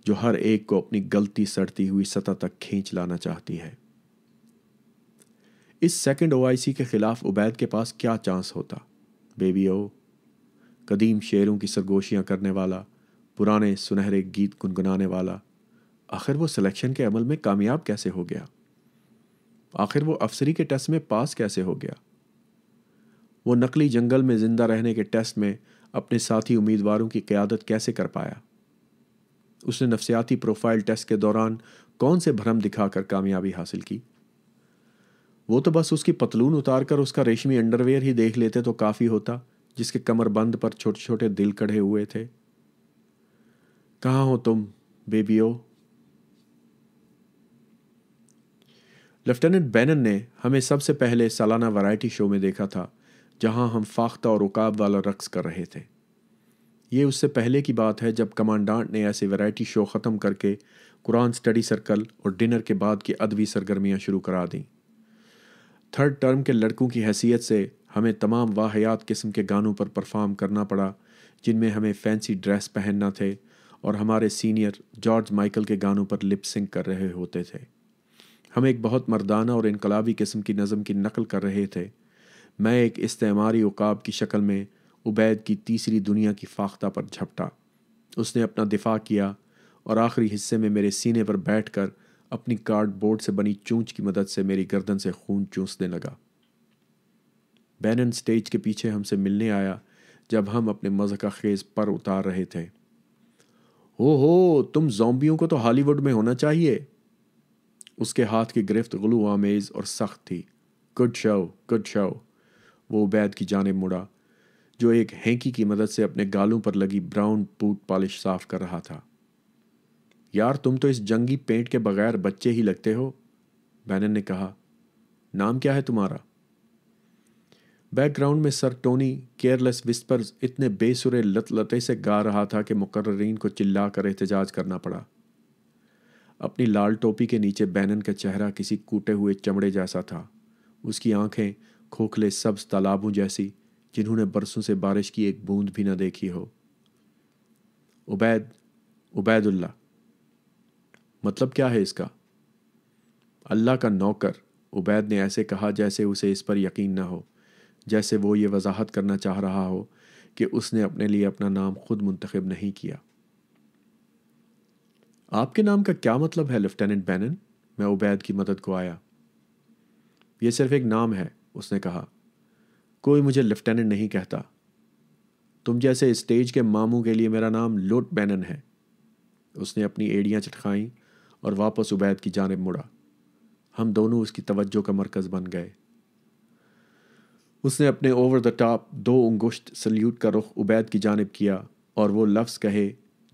जो हर एक को अपनी गलती सड़ती हुई सतह तक खींच लाना चाहती है इस सेकंड ओआईसी के ख़िलाफ़ उबैद के पास क्या चांस होता बेबी ओ कदीम शेरों की सरगोशियां करने वाला पुराने सुनहरे गीत गुनगुनाने वाला आखिर वो सिलेक्शन के अमल में कामयाब कैसे हो गया आखिर वो अफसरी के टेस्ट में पास कैसे हो गया वो नकली जंगल में ज़िंदा रहने के टेस्ट में अपने साथी उम्मीदवारों की क़्यादत कैसे कर पाया उसने नफसियाती प्रोफाइल टेस्ट के दौरान कौन से भ्रम दिखाकर कामयाबी हासिल की वो तो बस उसकी पतलून उतारकर उसका रेशमी अंडरवेयर ही देख लेते तो काफ़ी होता जिसके कमर बंद पर छोटे छोटे दिल कढ़े हुए थे कहा हो तुम बेबीओ लेफ्टिनेंट बैनन ने हमें सबसे पहले सालाना वैरायटी शो में देखा था जहां हम फाख्ता और उकाब वाला रक्स कर रहे थे ये उससे पहले की बात है जब कमांडांट ने ऐसे वैरायटी शो ख़त्म करके कुरान स्टडी सर्कल और डिनर के बाद की अदबी सरगर्मियाँ शुरू करा दी थर्ड टर्म के लड़कों की हैसियत से हमें तमाम वाहयात किस्म के गानों पर परफॉर्म करना पड़ा जिनमें हमें फैंसी ड्रेस पहनना थे और हमारे सीनियर जॉर्ज माइकल के गानों पर लिप सिंक कर रहे होते थे हम एक बहुत मर्दाना और इनकलाबी किस्म की नज़म की नकल कर रहे थे मैं एक इस्तेमारी उकाब की शक्ल में उबैद की तीसरी दुनिया की फाख्ता पर झपटा उसने अपना दिफा किया और आखिरी हिस्से में मेरे सीने पर बैठ कर अपनी कार्डबोर्ड से बनी चूंच की मदद से मेरी गर्दन से खून चूसने लगा बैनन स्टेज के पीछे हमसे मिलने आया जब हम अपने मज़ह का खेज पर उतार रहे थे हो हो तुम जोबियों को तो हॉलीवुड में होना चाहिए उसके हाथ की गिरफ्त गलू आमेज और सख्त थी गुड शव गुड शव वो उबैद की जानब मुड़ा जो एक हैंकी की मदद से अपने गालों पर लगी ब्राउन पूट पॉलिश साफ कर रहा था यार तुम तो इस जंगी पेंट के बगैर बच्चे ही लगते हो बैनन ने कहा नाम क्या है तुम्हारा बैकग्राउंड में सर टोनी केयरलेस विस्पर इतने बेसुरे लतलते से गा रहा था कि मुकर्रीन को चिल्ला कर एहतजाज करना पड़ा अपनी लाल टोपी के नीचे बैनन का चेहरा किसी कूटे हुए चमड़े जैसा था उसकी आंखें खोखले सब्ज तालाबों जैसी जिन्होंने बरसों से बारिश की एक बूंद भी न देखी हो उबैद उबैदुल्ला मतलब क्या है इसका अल्लाह का नौकर उबैद ने ऐसे कहा जैसे उसे इस पर यकीन न हो जैसे वो ये वजाहत करना चाह रहा हो कि उसने अपने लिए अपना नाम खुद मुंतखब नहीं किया आपके नाम का क्या मतलब है लेफ्टिनेंट बैनन मैं उबैद की मदद को आया यह सिर्फ एक नाम है उसने कहा कोई मुझे लेफ्टिनेंट नहीं कहता तुम जैसे स्टेज के मामू के लिए मेरा नाम लोट बैनन है उसने अपनी एड़ियाँ चटकाईं और वापस उबैद की जानब मुड़ा हम दोनों उसकी तवज्जो का मरकज़ बन गए उसने अपने ओवर द टॉप दो अंगुश्त सल्यूट का रुख उबैद की जानब किया और वो लफ्ज़ कहे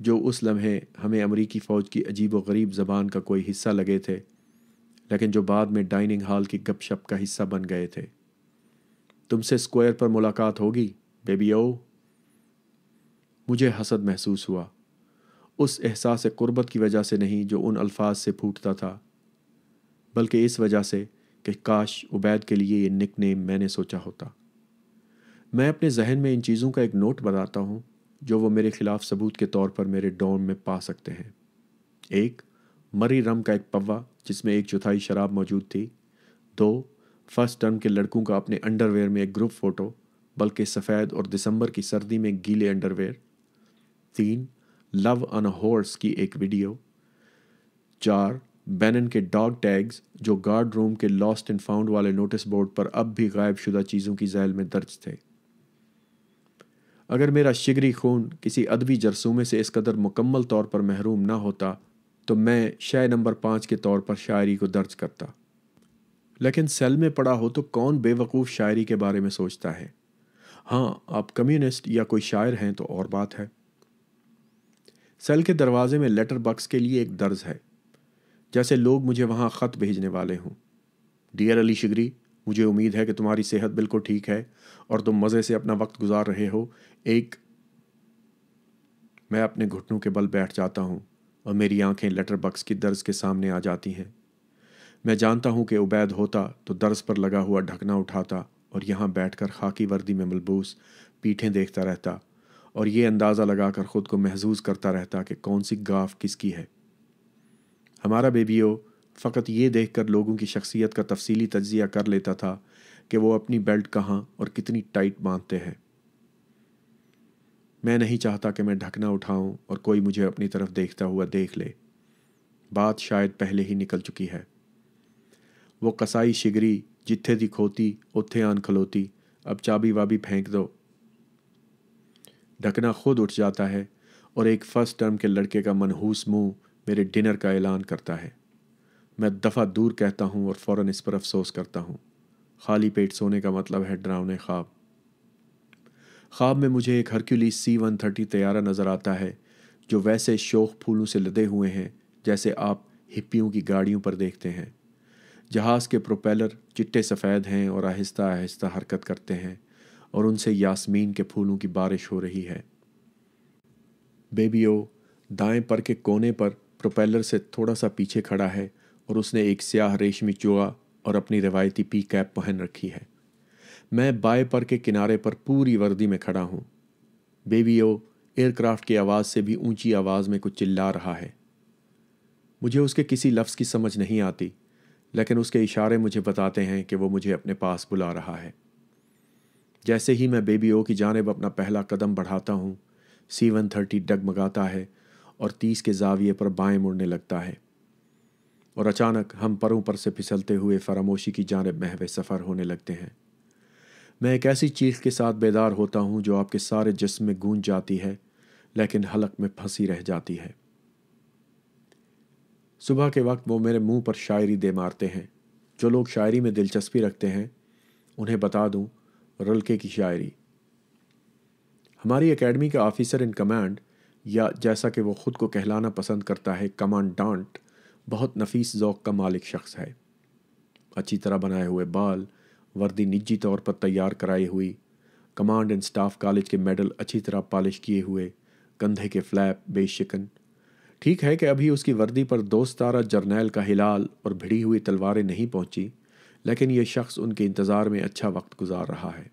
जो उस लम्हे हमें अमरीकी फ़ौज की अजीब व गरीब ज़बान का कोई हिस्सा लगे थे लेकिन जो बाद में डाइनिंग हॉल की गपशप का हिस्सा बन गए थे तुमसे स्क्वायर पर मुलाकात होगी बेबी ओ मुझे हसद महसूस हुआ उस एहसास कुर्बत की वजह से नहीं जो उन अल्फाज से फूटता था बल्कि इस वजह से कि काश उबैद के लिए ये निक नेम मैंने सोचा होता मैं अपने जहन में इन चीज़ों का एक नोट बनाता हूँ जो वो मेरे खिलाफ सबूत के तौर पर मेरे डोम में पा सकते हैं एक मरी रम का एक पवा जिसमें एक चौथाई शराब मौजूद थी दो फर्स्ट टर्म के लड़कों का अपने अंडरवेयर में एक ग्रुप फोटो बल्कि सफ़ेद और दिसंबर की सर्दी में गीले अंडरवेयर तीन लव ऑन हॉर्स की एक वीडियो चार बैनन के डॉग टैग्स जो गार्ड रूम के लॉस्ट एंड फाउंड वाले नोटिस बोर्ड पर अब भी गायब शुदा चीज़ों की जैल में दर्ज थे अगर मेरा शिगरी खून किसी अदबी जरसूमे से इस कदर मुकम्मल तौर पर महरूम ना होता तो मैं शय नंबर पाँच के तौर पर शायरी को दर्ज करता लेकिन सेल में पड़ा हो तो कौन बेवकूफ़ शायरी के बारे में सोचता है हाँ आप कम्युनिस्ट या कोई शायर हैं तो और बात है सेल के दरवाजे में लेटर बक्स के लिए एक दर्ज है जैसे लोग मुझे वहाँ ख़त भेजने वाले हों डियर अली शिगरी मुझे उम्मीद है कि तुम्हारी सेहत बिल्कुल ठीक है और तुम मज़े से अपना वक्त गुजार रहे हो एक मैं अपने घुटनों के बल बैठ जाता हूँ और मेरी आंखें लेटर बक्स की दर्ज के सामने आ जाती हैं मैं जानता हूं कि उबैद होता तो दर्ज पर लगा हुआ ढकना उठाता और यहाँ बैठकर खाकी वर्दी में मलबूस पीठें देखता रहता और ये अंदाज़ा लगाकर ख़ुद को महजूज करता रहता कि कौन सी गाफ किसकी है हमारा बेबीओ फ़कत ये कर लोगों की शख्सियत का तफसीली तजिया कर लेता था कि वो अपनी बेल्ट कहाँ और कितनी टाइट बांधते हैं मैं नहीं चाहता कि मैं ढकना उठाऊं और कोई मुझे अपनी तरफ देखता हुआ देख ले बात शायद पहले ही निकल चुकी है वो कसाई शिगरी जिथे दी खोती उत्थे आन खलोती अब चाबी वाबी फेंक दो ढकना खुद उठ जाता है और एक फर्स्ट टर्म के लड़के का मनहूस मुंह मेरे डिनर का ऐलान करता है मैं दफ़ा दूर कहता हूँ और फ़ौर इस पर अफसोस करता हूँ खाली पेट सोने का मतलब है डरावने ख्वाब ख्वाब में मुझे एक हरक्यूलिस सी वन थर्टी तैयारा नज़र आता है जो वैसे शोक फूलों से लदे हुए हैं जैसे आप हिप्पियों की गाड़ियों पर देखते हैं जहाज़ के प्रोपेलर चिट्टे सफ़ेद हैं और आहिस्ता आहिस्ता हरकत करते हैं और उनसे यासमीन के फूलों की बारिश हो रही है बेबीओ दाएं पर के कोने पर प्रोपेलर से थोड़ा सा पीछे खड़ा है और उसने एक स्याह रेशमी चूहा और अपनी रिवायती पी कैप पहन रखी है मैं बायपर पर के किनारे पर पूरी वर्दी में खड़ा हूँ बेबी ओ एयरक्राफ्ट की आवाज़ से भी ऊंची आवाज़ में कुछ चिल्ला रहा है मुझे उसके किसी लफ्ज़ की समझ नहीं आती लेकिन उसके इशारे मुझे बताते हैं कि वो मुझे अपने पास बुला रहा है जैसे ही मैं बेबी ओ की जानब अपना पहला कदम बढ़ाता हूँ सी वन थर्टी डगमगाता है और तीस के जाविये पर बाएं मुड़ने लगता है और अचानक हम परों पर से फिसलते हुए फरामोशी की जानब महवे सफ़र होने लगते हैं मैं एक ऐसी चीख के साथ बेदार होता हूँ जो आपके सारे जिसम में गूंज जाती है लेकिन हलक में फंसी रह जाती है सुबह के वक्त वो मेरे मुंह पर शायरी दे मारते हैं जो लोग शायरी में दिलचस्पी रखते हैं उन्हें बता दूं रलके की शायरी हमारी एकेडमी का ऑफिसर इन कमांड या जैसा कि वो ख़ुद को कहलाना पसंद करता है कमांडांट बहुत नफीस जौक का मालिक शख्स है अच्छी तरह बनाए हुए बाल वर्दी निजी तौर पर तैयार कराई हुई कमांड एंड स्टाफ कॉलेज के मेडल अच्छी तरह पॉलिश किए हुए कंधे के फ्लैप बेशिकन ठीक है कि अभी उसकी वर्दी पर दोस्तारा जर्नैल का हिलाल और भिड़ी हुई तलवारें नहीं पहुंची लेकिन यह शख्स उनके इंतज़ार में अच्छा वक्त गुजार रहा है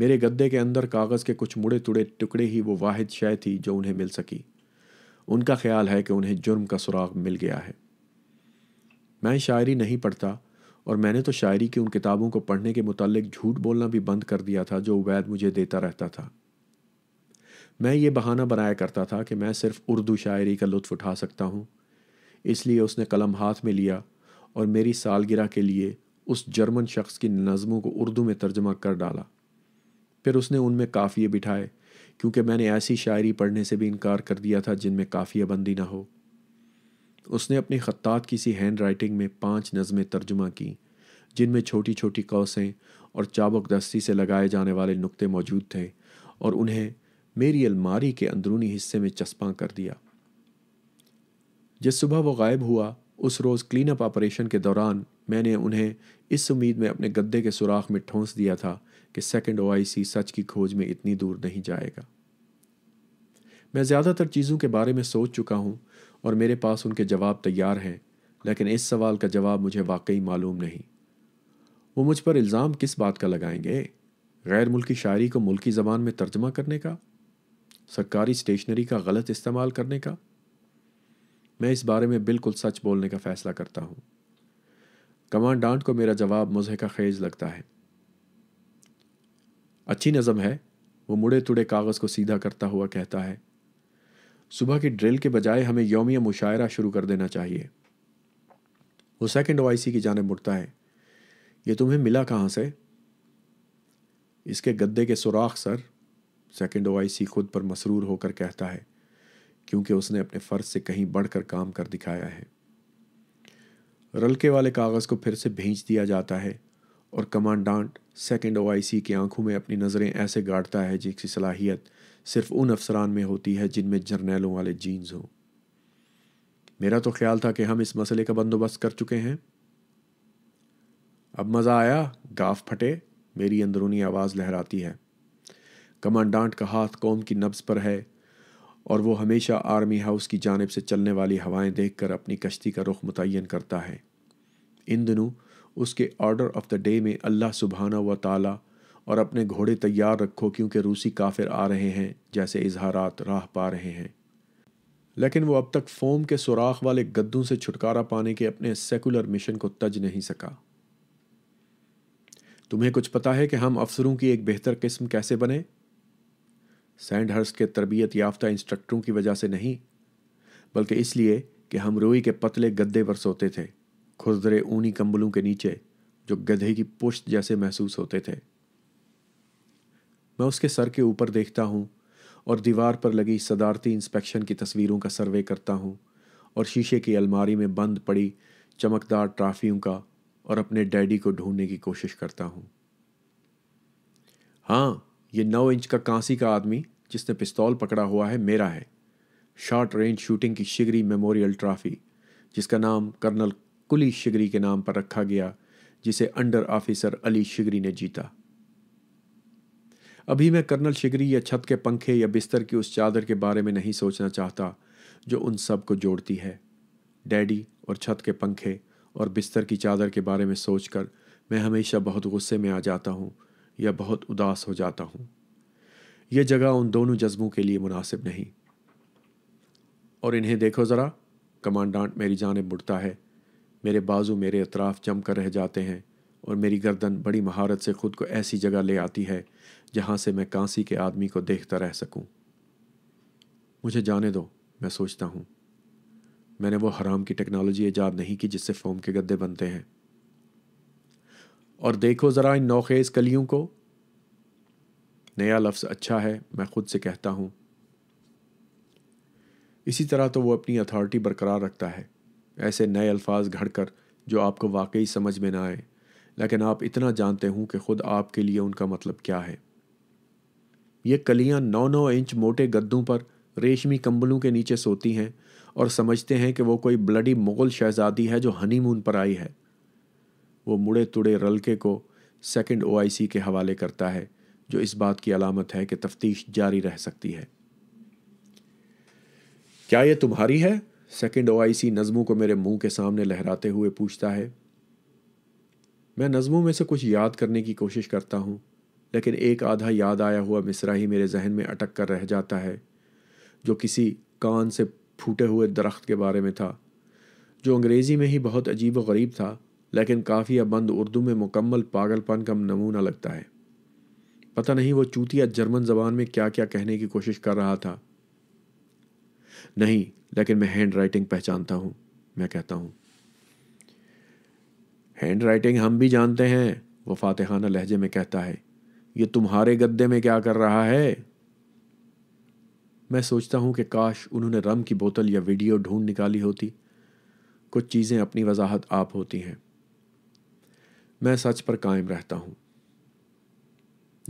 मेरे गद्दे के अंदर कागज़ के कुछ मुड़े तुड़े टुकड़े ही वो वाहिद शय थी जो उन्हें मिल सकी उनका ख्याल है कि उन्हें जुर्म का सुराग मिल गया है मैं शायरी नहीं पढ़ता और मैंने तो शायरी की उन किताबों को पढ़ने के मुतालिक झूठ बोलना भी बंद कर दिया था जो उबैद मुझे देता रहता था मैं ये बहाना बनाया करता था कि मैं सिर्फ उर्दू शायरी का लुत्फ़ उठा सकता हूँ इसलिए उसने कलम हाथ में लिया और मेरी सालगिरह के लिए उस जर्मन शख्स की नज़मों को उर्दू में तर्जमा कर डाला फिर उसने उनमें काफ़िए बिठाए क्योंकि मैंने ऐसी शायरी पढ़ने से भी इनकार कर दिया था जिनमें काफ़िया बंदी ना हो उसने अपनी खत्तात की सी हैंड राइटिंग में पाँच नज़में तर्जुमा की जिनमें छोटी छोटी कौसें और चाबुक दस्ती से लगाए जाने वाले नुकते मौजूद थे और उन्हें मेरी अलमारी के अंदरूनी हिस्से में चस्पा कर दिया जिस सुबह वो गायब हुआ उस रोज़ क्लीन अप ऑपरेशन के दौरान मैंने उन्हें इस उम्मीद में अपने गद्दे के सुराख में ठोंस दिया था कि सेकंड ओआईसी सच की खोज में इतनी दूर नहीं जाएगा मैं ज़्यादातर चीज़ों के बारे में सोच चुका हूँ और मेरे पास उनके जवाब तैयार हैं लेकिन इस सवाल का जवाब मुझे वाकई मालूम नहीं वो मुझ पर इल्ज़ाम किस बात का लगाएंगे गैर मुल्की शायरी को मुल्की ज़बान में तर्जमा करने का सरकारी स्टेशनरी का गलत इस्तेमाल करने का मैं इस बारे में बिल्कुल सच बोलने का फ़ैसला करता हूँ कमांडांट को मेरा जवाब का खेज लगता है अच्छी नज़म है वो मुड़े तुड़े कागज़ को सीधा करता हुआ कहता है सुबह की ड्रिल के बजाय हमें योमिया मुशायरा शुरू कर देना चाहिए वो सेकंड ओआईसी की जानब मुड़ता है ये तुम्हें मिला कहाँ से इसके गद्दे के सुराख सर सेकंड ओआईसी खुद पर मसरूर होकर कहता है क्योंकि उसने अपने फ़र्ज से कहीं बढ़कर काम कर दिखाया है रलके वाले कागज़ को फिर से भेज दिया जाता है और कमांडांट सेकंड ओआईसी की आंखों में अपनी नज़रें ऐसे गाड़ता है जिसकी सलाहियत सिर्फ उन अफसरान में होती है जिनमें जर्नैलों वाले जीन्स हों मेरा तो ख्याल था कि हम इस मसले का बंदोबस्त कर चुके हैं अब मज़ा आया गाफ फटे मेरी अंदरूनी आवाज़ लहराती है कमांडांट का हाथ कौम की नब्स पर है और वो हमेशा आर्मी हाउस की जानब से चलने वाली हवाएं देखकर अपनी कश्ती का रुख मुतन करता है इन दिनों उसके ऑर्डर ऑफ द डे में अल्लाह सुबहाना व तला और अपने घोड़े तैयार रखो क्योंकि रूसी काफिर आ रहे हैं जैसे इजहारात राह पा रहे हैं लेकिन वो अब तक फोम के सुराख वाले गद्दों से छुटकारा पाने के अपने सेकुलर मिशन को तज नहीं सका तुम्हें कुछ पता है कि हम अफसरों की एक बेहतर किस्म कैसे बने सैंडहर्स्ट के तरबियत याफ्ता इंस्ट्रक्टरों की वजह से नहीं बल्कि इसलिए कि हम रोई के पतले गद्दे पर सोते थे खुरदरे ऊनी कंबलों के नीचे जो गधे की पुश्त जैसे महसूस होते थे मैं उसके सर के ऊपर देखता हूँ और दीवार पर लगी सदारती इंस्पेक्शन की तस्वीरों का सर्वे करता हूँ और शीशे की अलमारी में बंद पड़ी चमकदार ट्राफियों का और अपने डैडी को ढूंढने की कोशिश करता हूँ हाँ ये नौ इंच का कांसी का आदमी जिसने पिस्तौल पकड़ा हुआ है मेरा है शॉर्ट रेंज शूटिंग की शिगरी मेमोरियल ट्रॉफी जिसका नाम कर्नल कुली शिगरी के नाम पर रखा गया जिसे अंडर ऑफिसर अली शिगरी ने जीता अभी मैं कर्नल शिगरी या छत के पंखे या बिस्तर की उस चादर के बारे में नहीं सोचना चाहता जो उन सब को जोड़ती है डैडी और छत के पंखे और बिस्तर की चादर के बारे में सोचकर मैं हमेशा बहुत गुस्से में आ जाता हूँ या बहुत उदास हो जाता हूँ यह जगह उन दोनों जज्बों के लिए मुनासिब नहीं और इन्हें देखो ज़रा कमांडांट मेरी जानब मुड़ता है मेरे बाजू मेरे अतराफ जम कर रह जाते हैं और मेरी गर्दन बड़ी महारत से खुद को ऐसी जगह ले आती है जहाँ से मैं कांसी के आदमी को देखता रह सकूं। मुझे जाने दो मैं सोचता हूँ मैंने वो हराम की टेक्नोलॉजी ईजाद नहीं की जिससे फोम के गद्दे बनते हैं और देखो ज़रा इन नौखेज़ कलियों को नया लफ्ज़ अच्छा है मैं खुद से कहता हूँ इसी तरह तो वो अपनी अथॉरिटी बरकरार रखता है ऐसे नए अल्फाज घड़कर जो आपको वाकई समझ में ना आए लेकिन आप इतना जानते हों कि खुद आपके लिए उनका मतलब क्या है ये कलियां नौ नौ इंच मोटे गद्दों पर रेशमी कंबलों के नीचे सोती हैं और समझते हैं कि वो कोई ब्लडी मुगल शहजादी है जो हनीमून पर आई है वो मुड़े तुड़े रलके को सेकंड ओआईसी के हवाले करता है जो इस बात की अलामत है कि तफ्तीश जारी रह सकती है क्या ये तुम्हारी है सेकंड ओआईसी नज़मों को मेरे मुंह के सामने लहराते हुए पूछता है मैं नज़मों में से कुछ याद करने की कोशिश करता हूँ लेकिन एक आधा याद आया हुआ मिसरा ही मेरे जहन में अटक कर रह जाता है जो किसी कान से फूटे हुए दरख्त के बारे में था जो अंग्रेज़ी में ही बहुत अजीब व गरीब था लेकिन काफ़ी बंद उर्दू में मुकम्मल पागलपन का नमूना लगता है पता नहीं वो चूतिया जर्मन जबान में क्या क्या कहने की कोशिश कर रहा था नहीं लेकिन मैं हैंड राइटिंग पहचानता हूँ मैं कहता हूँ हैंड राइटिंग हम भी जानते हैं वो फातहाना लहजे में कहता है ये तुम्हारे गद्दे में क्या कर रहा है मैं सोचता हूँ कि काश उन्होंने रम की बोतल या वीडियो ढूंढ निकाली होती कुछ चीज़ें अपनी वजाहत आप होती हैं मैं सच पर कायम रहता हूँ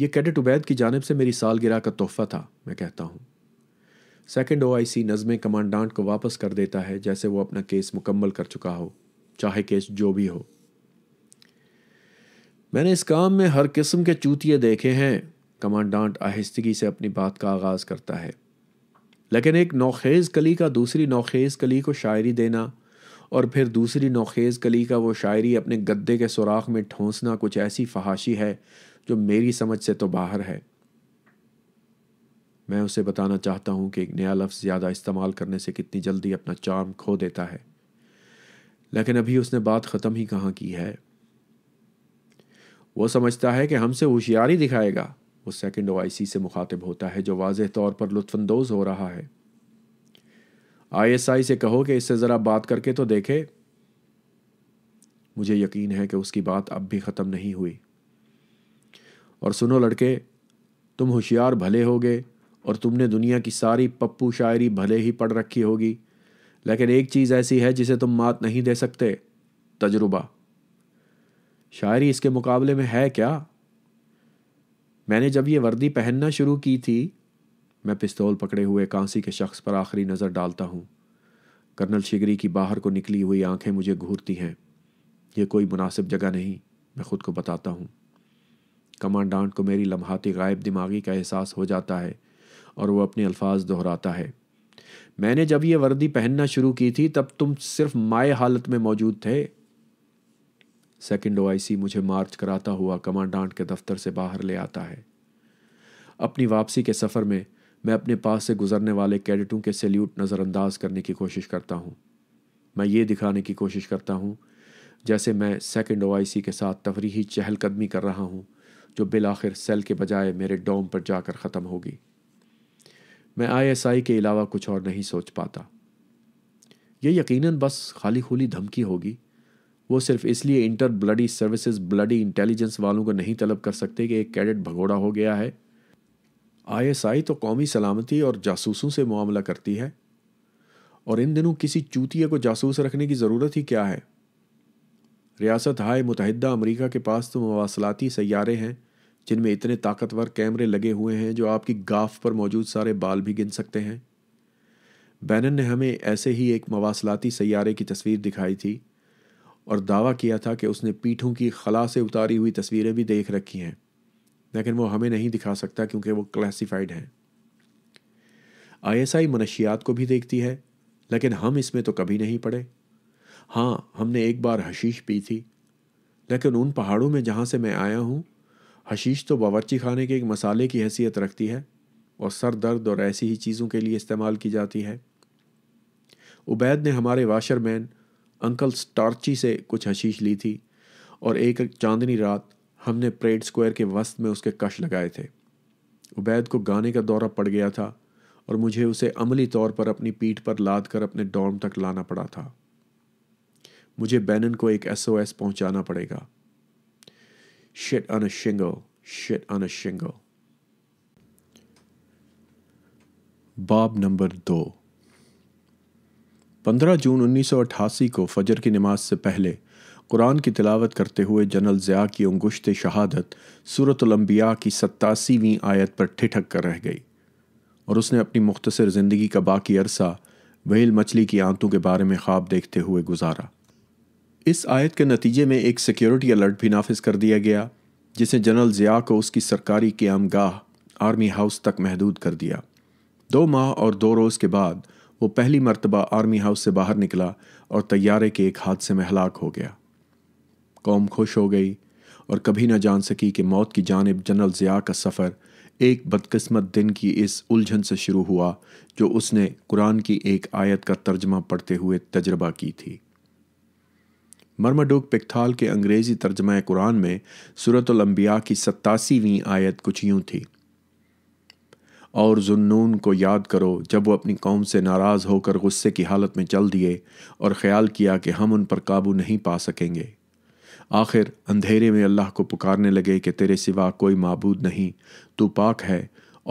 यह कैडेट उबैद की जानब से मेरी सालगिरह का तोहफा था मैं कहता हूँ सेकेंड ओ आई सी नज़में कमांडांट को वापस कर देता है जैसे वो अपना केस मुकम्मल कर चुका हो चाहे केस जो भी हो मैंने इस काम में हर किस्म के चूतिए देखे हैं कमांडांट आहिस्तगी से अपनी बात का आगाज़ करता है लेकिन एक नौखेज़ कली का दूसरी नौखेज़ कली को शायरी देना और फिर दूसरी नौखेज़ कली का वो शायरी अपने गद्दे के सुराख में ठोंसना कुछ ऐसी फहाशी है जो मेरी समझ से तो बाहर है मैं उसे बताना चाहता हूँ कि एक नया लफ्ज़ ज़्यादा इस्तेमाल करने से कितनी जल्दी अपना चार्म खो देता है लेकिन अभी उसने बात ख़त्म ही कहाँ की है वो समझता है कि हमसे होशियारी दिखाएगा वो सेकंड ओआईसी से मुखातिब होता है जो वाज तौर पर लुत्फानंदोज हो रहा है आईएसआई से कहो कि इससे ज़रा बात करके तो देखे मुझे यकीन है कि उसकी बात अब भी ख़त्म नहीं हुई और सुनो लड़के तुम होशियार भले होगे और तुमने दुनिया की सारी पप्पू शायरी भले ही पढ़ रखी होगी लेकिन एक चीज़ ऐसी है जिसे तुम मात नहीं दे सकते तजुर्बा शायरी इसके मुकाबले में है क्या मैंने जब ये वर्दी पहनना शुरू की थी मैं पिस्तौल पकड़े हुए कांसी के शख्स पर आखिरी नज़र डालता हूँ कर्नल शिगरी की बाहर को निकली हुई आंखें मुझे घूरती हैं यह कोई मुनासिब जगह नहीं मैं खुद को बताता हूँ कमांडांट को मेरी लम्हाती गायब दिमागी का एहसास हो जाता है और वह अपने अल्फाज दोहराता है मैंने जब ये वर्दी पहनना शुरू की थी तब तुम सिर्फ माए हालत में मौजूद थे सेकंड ओआईसी मुझे मार्च कराता हुआ कमांडांट के दफ्तर से बाहर ले आता है अपनी वापसी के सफ़र में मैं अपने पास से गुजरने वाले कैडेटों के सैल्यूट नज़रअंदाज करने की कोशिश करता हूँ मैं ये दिखाने की कोशिश करता हूँ जैसे मैं सेकंड ओआईसी के साथ तफरीही चहलकदमी कर रहा हूँ जो बिल आखिर सेल के बजाय मेरे डोम पर जाकर ख़त्म होगी मैं आईएसआई के अलावा कुछ और नहीं सोच पाता यह यकीनन बस खाली खुली धमकी होगी वो सिर्फ इसलिए inter bloody services bloody intelligence वालों को नहीं तलब कर सकते कि एक कैडेट भगोड़ा हो गया है आईएसआई तो कौमी सलामती और जासूसों से मामला करती है और इन दिनों किसी चूतिया को जासूस रखने की ज़रूरत ही क्या है रियासत हाय मुतहदा अमरीका के पास तो मवासलाती सैारे हैं जिनमें इतने ताकतवर कैमरे लगे हुए हैं जो आपकी गाफ पर मौजूद सारे बाल भी गिन सकते हैं बैनन ने हमें ऐसे ही एक मवासलाती सैारे की तस्वीर दिखाई थी और दावा किया था कि उसने पीठों की खला से उतारी हुई तस्वीरें भी देख रखी हैं लेकिन वो हमें नहीं दिखा सकता क्योंकि वो क्लासिफाइड हैं आईएसआई मनशियात को भी देखती है लेकिन हम इसमें तो कभी नहीं पड़े हाँ हमने एक बार हशीश पी थी लेकिन उन पहाड़ों में जहाँ से मैं आया हूँ हशीश तो बावरची खाने के एक मसाले की हैसियत रखती है और सर दर्द और ऐसी ही चीज़ों के लिए इस्तेमाल की जाती है उबैद ने हमारे वाशरमैन अंकल स्टार्ची से कुछ हशीश ली थी और एक चांदनी रात हमने परेड स्क्वायर के वस्त में उसके कश लगाए थे उबैद को गाने का दौरा पड़ गया था और मुझे उसे अमली तौर पर अपनी पीठ पर लाद कर अपने डॉर्म तक लाना पड़ा था मुझे बैनन को एक एस ओ एस पहुंचाना पड़ेगा शिट अन शिंगो शिट अन शिंगो बाब नंबर दो 15 जून 1988 को फजर की नमाज से पहले कुरान की तिलावत करते हुए जनरल ज़िया की अंगुश्त शहादत सूरतलम्बिया की सत्तासीवीं आयत पर ठिठक कर रह गई और उसने अपनी मुख्तसर ज़िंदगी का बाकी अरसा वहील मछली की आंतों के बारे में ख्वाब देखते हुए गुजारा इस आयत के नतीजे में एक सिक्योरिटी अलर्ट भी नाफिज कर दिया गया जिसे जनरल ज़िया को उसकी सरकारी गाह आर्मी हाउस तक महदूद कर दिया दो माह और दो रोज़ के बाद वो पहली मर्तबा आर्मी हाउस से बाहर निकला और तैयारे के एक हादसे में हलाक हो गया कौम खुश हो गई और कभी ना जान सकी कि मौत की जानब जनरल ज़िया का सफ़र एक बदकस्मत दिन की इस उलझन से शुरू हुआ जो उसने कुरान की एक आयत का तर्जमा पढ़ते हुए तजर्बा की थी मरमडोक पिकथाल के अंग्रेज़ी तर्जमा कुरान में सूरतलम्बिया की सत्तासीवीं आयत कुछ यूँ थी और जुन्नून को याद करो जब वो अपनी कौम से नाराज़ होकर गुस्से की हालत में चल दिए और ख़्याल किया कि हम उन पर काबू नहीं पा सकेंगे आखिर अंधेरे में अल्लाह को पुकारने लगे कि तेरे सिवा कोई मबूद नहीं तू पाक है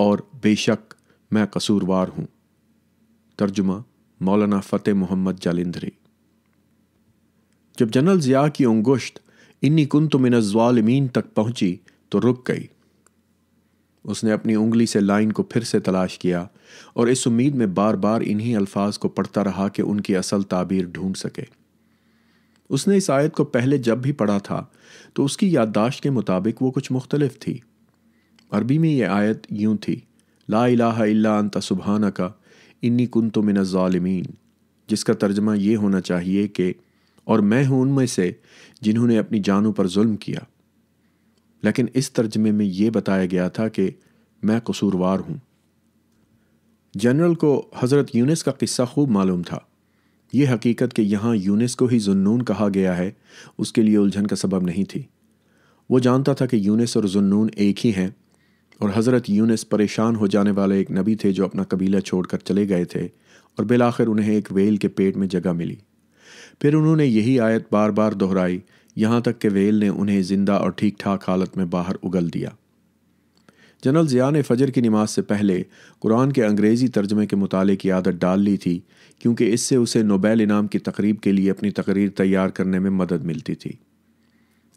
और बेशक मैं कसूरवार हूँ तर्जुमा मौलाना फ़तेह मोहम्मद जालिंदरी जब जनरल ज़िया की उंगुश्त इन्नी कुन तो मिनज़ालमीन तक पहुँची तो रुक गई उसने अपनी उंगली से लाइन को फिर से तलाश किया और इस उम्मीद में बार बार इन्हीं अल्फाज को पढ़ता रहा कि उनकी असल ताबीर ढूंढ सके उसने इस आयत को पहले जब भी पढ़ा था तो उसकी याददाश्त के मुताबिक वो कुछ मुख्तलिफ थी अरबी में यह आयत यूं थी ला इला अंत सुबहाना का इन्नी कुन तो मिन जिसका तर्जमा यह होना चाहिए कि और मैं हूँ उनमें से जिन्होंने अपनी जानों पर जुल्म किया लेकिन इस तर्जमे में ये बताया गया था कि मैं कसूरवार हूँ जनरल को हज़रत यूनिस का किस्सा खूब मालूम था ये हकीकत कि यहाँ यूनिस को ही जुन्नून कहा गया है उसके लिए उलझन का सबब नहीं थी वो जानता था कि यूनिस और जुन्नून एक ही हैं और हज़रत यूनिस परेशान हो जाने वाले एक नबी थे जो अपना कबीला छोड़कर चले गए थे और बिलाखिर उन्हें एक वेल के पेट में जगह मिली फिर उन्होंने यही आयत बार बार दोहराई यहाँ तक कि वेल ने उन्हें ज़िंदा और ठीक ठाक हालत में बाहर उगल दिया जनरल ज़िया ने फजर की नमाज से पहले कुरान के अंग्रेज़ी तर्जमे के मुताले की आदत डाल ली थी क्योंकि इससे उसे नोबेल इनाम की तकरीब के लिए अपनी तकरीर तैयार करने में मदद मिलती थी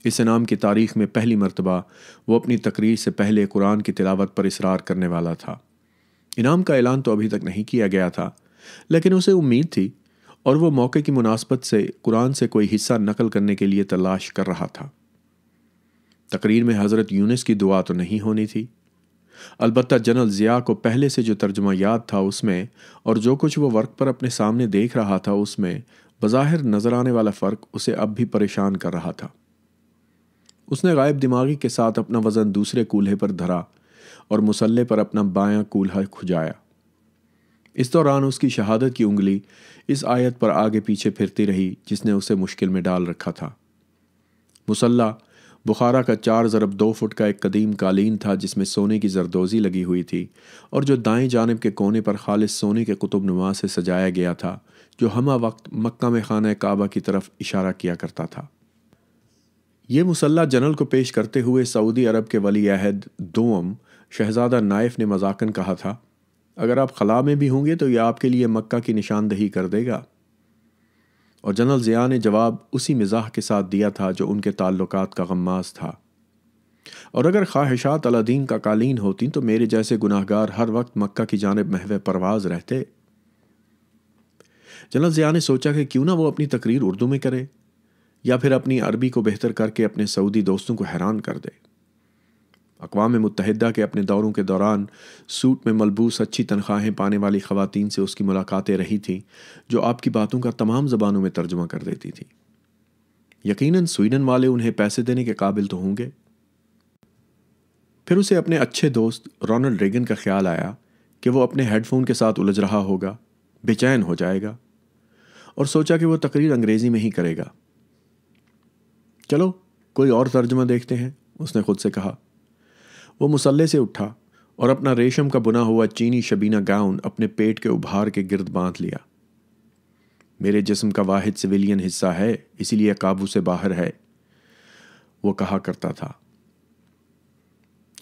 इस इनाम की तारीख में पहली मरतबा वो अपनी तकरीर से पहले कुरान की तिलावत पर इसरार करने वाला था इनाम का ऐलान तो अभी तक नहीं किया गया था लेकिन उसे उम्मीद थी और वह मौके की मुनासबत से कुरान से कोई हिस्सा नकल करने के लिए तलाश कर रहा था तकरीर में हज़रत यूनिस की दुआ तो नहीं होनी थी अलबत् जनरल ज़िया को पहले से जो तर्जमा याद था उसमें और जो कुछ वो वर्क पर अपने सामने देख रहा था उसमें बज़ाहिर नज़र आने वाला फ़र्क उसे अब भी परेशान कर रहा था उसने गायब दिमागी के साथ अपना वज़न दूसरे कूल्हे पर धरा और मुसल्ले पर अपना बायां कूल्हा खुजाया इस दौरान उसकी शहादत की उंगली इस आयत पर आगे पीछे फिरती रही जिसने उसे मुश्किल में डाल रखा था मुसल्ला बुखारा का चार ज़रब दो फुट का एक कदीम कालीन था जिसमें सोने की जरदोजी लगी हुई थी और जो दाएं जानब के कोने पर खालिश सोने के कुतुब नुमा से सजाया गया था जो हमा वक्त मक्का में खाना काबा की तरफ इशारा किया करता था ये मुसल्ला जनरल को पेश करते हुए सऊदी अरब के वली अहद दोम शहजादा नाइफ ने मजाकन कहा था अगर आप खला में भी होंगे तो यह आपके लिए मक्का की निशानदही कर देगा और जनरल ज़िया ने जवाब उसी मिजाह के साथ दिया था जो उनके ताल्लुक का गम्मास था और अगर ख्वाहिशात अलादीन का कालीन होती तो मेरे जैसे गुनाहगार हर वक्त मक्का की जानब महव परवाज रहते जनरल ज़िया ने सोचा कि क्यों ना वो अपनी तकरीर उर्दू में करे या फिर अपनी अरबी को बेहतर करके अपने सऊदी दोस्तों को हैरान कर दे अकवा मुतहदा के अपने दौरों के दौरान सूट में मलबूस अच्छी तनख्वाहें पाने वाली ख़वातीन से उसकी मुलाकातें रही थीं जो आपकी बातों का तमाम ज़बानों में तर्जमा कर देती थी यकीनन स्वीडन वाले उन्हें पैसे देने के काबिल तो होंगे फिर उसे अपने अच्छे दोस्त रोनल्ड रेगन का ख्याल आया कि वो अपने हेडफोन के साथ उलझ रहा होगा बेचैन हो जाएगा और सोचा कि वो तकरीर अंग्रेज़ी में ही करेगा चलो कोई और तर्जमा देखते हैं उसने खुद से कहा वो मुसल्ले से उठा और अपना रेशम का बुना हुआ चीनी शबीना गाउन अपने पेट के उभार के गिर्द बांध लिया मेरे जिस्म का वाहिद सिविलियन हिस्सा है इसीलिए काबू से बाहर है वो कहा करता था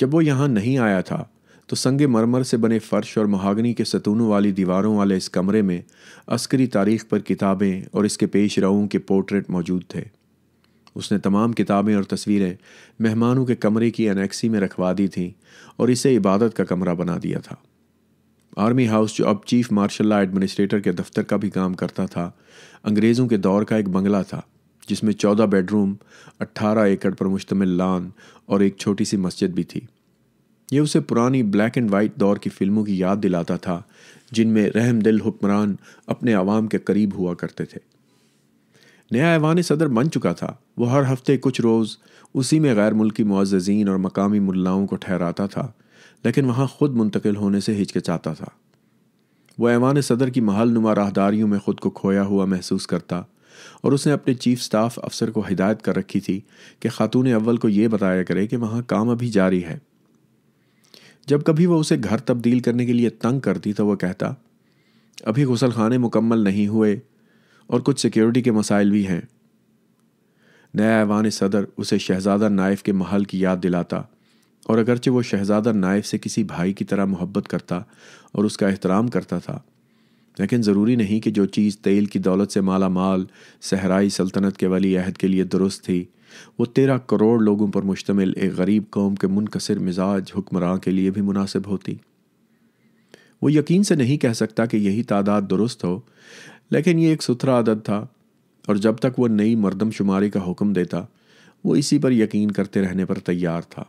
जब वो यहां नहीं आया था तो संगे मरमर से बने फर्श और महागनी के सतूनों वाली दीवारों वाले इस कमरे में अस्करी तारीख पर किताबें और इसके पेश रऊ के पोर्ट्रेट मौजूद थे उसने तमाम किताबें और तस्वीरें मेहमानों के कमरे की एनेक्सी में रखवा दी थीं और इसे इबादत का कमरा बना दिया था आर्मी हाउस जो अब चीफ मार्शल ला एडमिनिस्ट्रेटर के दफ्तर का भी काम करता था अंग्रेज़ों के दौर का एक बंगला था जिसमें चौदह बेडरूम अट्ठारह एकड़ पर मुश्तमिल लान और एक छोटी सी मस्जिद भी थी यह उसे पुरानी ब्लैक एंड वाइट दौर की फिल्मों की याद दिलाता था जिनमें रहम दिल हुक्मरान अपने आवाम के करीब हुआ करते थे नया ऐवान सदर बन चुका था वह हर हफ्ते कुछ रोज़ उसी में गैर मुल्की मुआजीन और मकामी मुलाओं को ठहराता था लेकिन वहाँ खुद मुंतकिल होने से हिचकिचाता था वह ऐवान सदर की महल नुमा राहदारियों में खुद को खोया हुआ महसूस करता और उसने अपने चीफ स्टाफ अफसर को हिदायत कर रखी थी कि खातून अव्वल को यह बताया करे कि वहाँ काम अभी जारी है जब कभी वह उसे घर तब्दील करने के लिए तंग करती तो वह कहता अभी गसल खाने मुकम्मल नहीं हुए और कुछ सिक्योरिटी के मसाइल भी हैं नया ऐवान सदर उसे शहजादा नाइफ के महल की याद दिलाता और अगरचे वो शहजादा नाइफ से किसी भाई की तरह मोहब्बत करता और उसका एहतराम करता था लेकिन ज़रूरी नहीं कि जो चीज़ तेल की दौलत से माला माल सहराई सल्तनत के वली अहद के लिए दुरुस्त थी वो तेरह करोड़ लोगों पर मुश्तमिल एक गरीब कौम के मुनकसर मिजाज हुक्मरान के लिए भी मुनासिब होती वो यकीन से नहीं कह सकता कि यही तादाद दुरुस्त हो लेकिन ये एक सुथरा आदत था और जब तक वो नई मरदमशुमारी का हुक्म देता वो इसी पर यकीन करते रहने पर तैयार था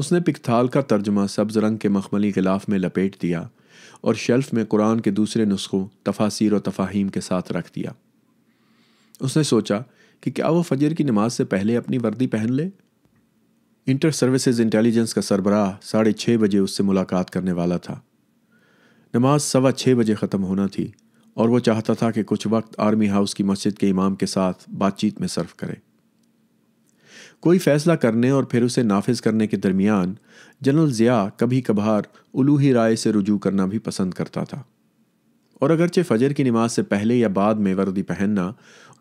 उसने पिकथाल का तर्जमा सब्ज रंग के मखमली गिलाफ में लपेट दिया और शेल्फ में कुरान के दूसरे नुस्खों तफासिर और तफाहिम के साथ रख दिया उसने सोचा कि क्या वो फजर की नमाज से पहले अपनी वर्दी पहन ले इंटर सर्विसेज इंटेलिजेंस का सरबराह साढ़े छः बजे उससे मुलाकात करने वाला था नमाज सवा छः बजे ख़त्म होना थी और वो चाहता था कि कुछ वक्त आर्मी हाउस की मस्जिद के इमाम के साथ बातचीत में सर्फ करे कोई फैसला करने और फिर उसे नाफिज करने के दरमियान जनरल ज़िया कभी कभार उलूही राय से रुजू करना भी पसंद करता था और अगरचे फजर की नमाज से पहले या बाद में वर्दी पहनना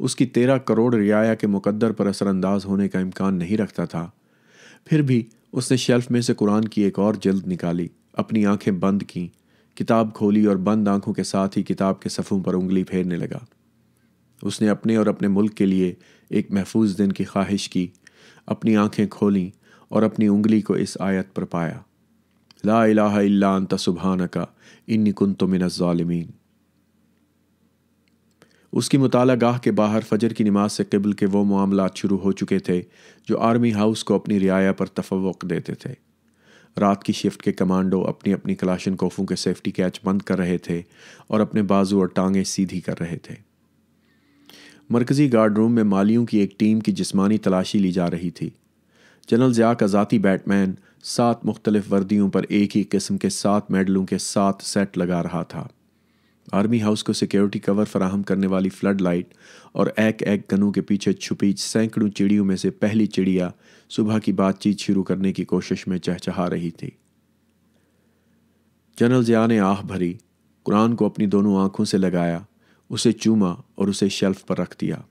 उसकी तेरह करोड़ रियाया के मुकद्दर पर असरानंदाज होने का इम्कान नहीं रखता था फिर भी उसने शेल्फ में से कुरान की एक और जल्द निकाली अपनी आंखें बंद कीं किताब खोली और बंद आंखों के साथ ही किताब के सफ़ों पर उंगली फेरने लगा उसने अपने और अपने मुल्क के लिए एक महफूज दिन की ख्वाहिश की अपनी आंखें खोलीं और अपनी उंगली को इस आयत पर पाया ला इलाहा इल्ला अंत सुबहान का इन्नी कुन तो मिनज़ालमीन उसकी मुताला गाह के बाहर फजर की नमाज से कबल के वो मामला शुरू हो चुके थे जो आर्मी हाउस को अपनी रियाया पर तफवक़ देते थे रात की शिफ्ट के कमांडो अपनी अपनी कलाशन कोफों के सेफ्टी कैच बंद कर रहे थे और अपने बाजू और टांगें सीधी कर रहे थे मरकज़ी गार्ड रूम में मालियों की एक टीम की जिस्मानी तलाशी ली जा रही थी जनरल ज़िया का ज़ाती बैटमैन सात मुख्तलिफ वर्दियों पर एक ही किस्म के सात मेडलों के साथ सेट लगा रहा था आर्मी हाउस को सिक्योरिटी कवर फराहम करने वाली फ्लड लाइट और एक एक गनों के पीछे छुपी सैकड़ों चिड़ियों में से पहली चिड़िया सुबह की बातचीत शुरू करने की कोशिश में चहचहा रही थी जनरल जिया ने आह भरी कुरान को अपनी दोनों आंखों से लगाया उसे चूमा और उसे शेल्फ पर रख दिया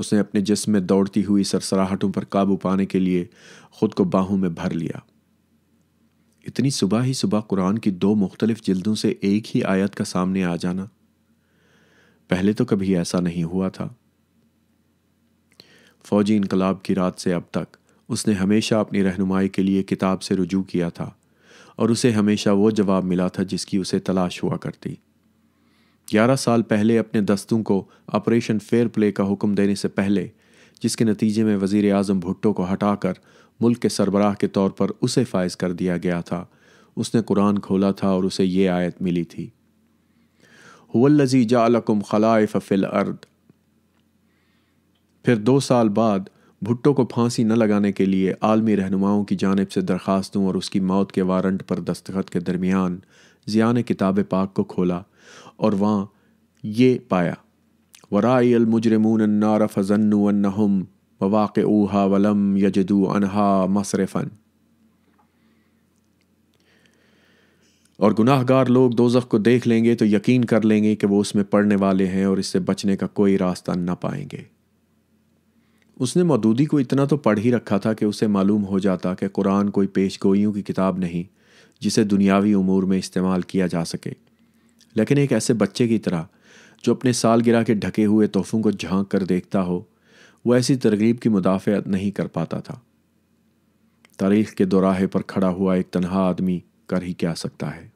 उसने अपने जिस्म में दौड़ती हुई सरसराहटों पर काबू पाने के लिए खुद को बाहों में भर लिया इतनी सुबह ही सुबह कुरान की दो मुख्तलिफ जिल्दों से एक ही आयत का सामने आ जाना पहले तो कभी ऐसा नहीं हुआ था फौजी इनकलाब की रात से अब तक उसने हमेशा अपनी रहनुमाई के लिए किताब से रुजू किया था और उसे हमेशा वो जवाब मिला था जिसकी उसे तलाश हुआ करती ग्यारह साल पहले अपने दस्तों को ऑपरेशन फेयर प्ले का हुक्म देने से पहले जिसके नतीजे में वजीर आजम भुट्टो को हटाकर मुल्क के सरबराह के तौर पर उसे फायज कर दिया गया था उसने कुरान खोला था और उसे ये आयत मिली थी हुल्लजी जालकुम खलाइफ फिल अर्द फिर दो साल बाद भुट्टो को फांसी न लगाने के लिए आलमी रहनुमाओं की जानब से दरख्वास्तों और उसकी मौत के वारंट पर दस्तखत के दरमियान ज़िया ने किताब पाक को खोला और वहाँ ये पाया वराई अलमुजरमून नारा फजन्नहम वाक ऊहा वलम यजदू अनहा मसरफन और गुनाहगार लोग दो दोजख को देख लेंगे तो यकीन कर लेंगे कि वह उसमें पढ़ने वाले हैं और इससे बचने का कोई रास्ता ना पाएंगे उसने मदूदी को इतना तो पढ़ ही रखा था कि उसे मालूम हो जाता कि कुरान कोई पेश गोइयों की किताब नहीं जिसे दुनियावी अमूर में इस्तेमाल किया जा सके लेकिन एक ऐसे बच्चे की तरह जो अपने सालगिरह के ढके हुए तोहफ़ों को झांक कर देखता हो वो ऐसी तरगीब की मुदाफ़त नहीं कर पाता था तारीख के दौराहे पर खड़ा हुआ एक तनहा आदमी कर ही क्या सकता है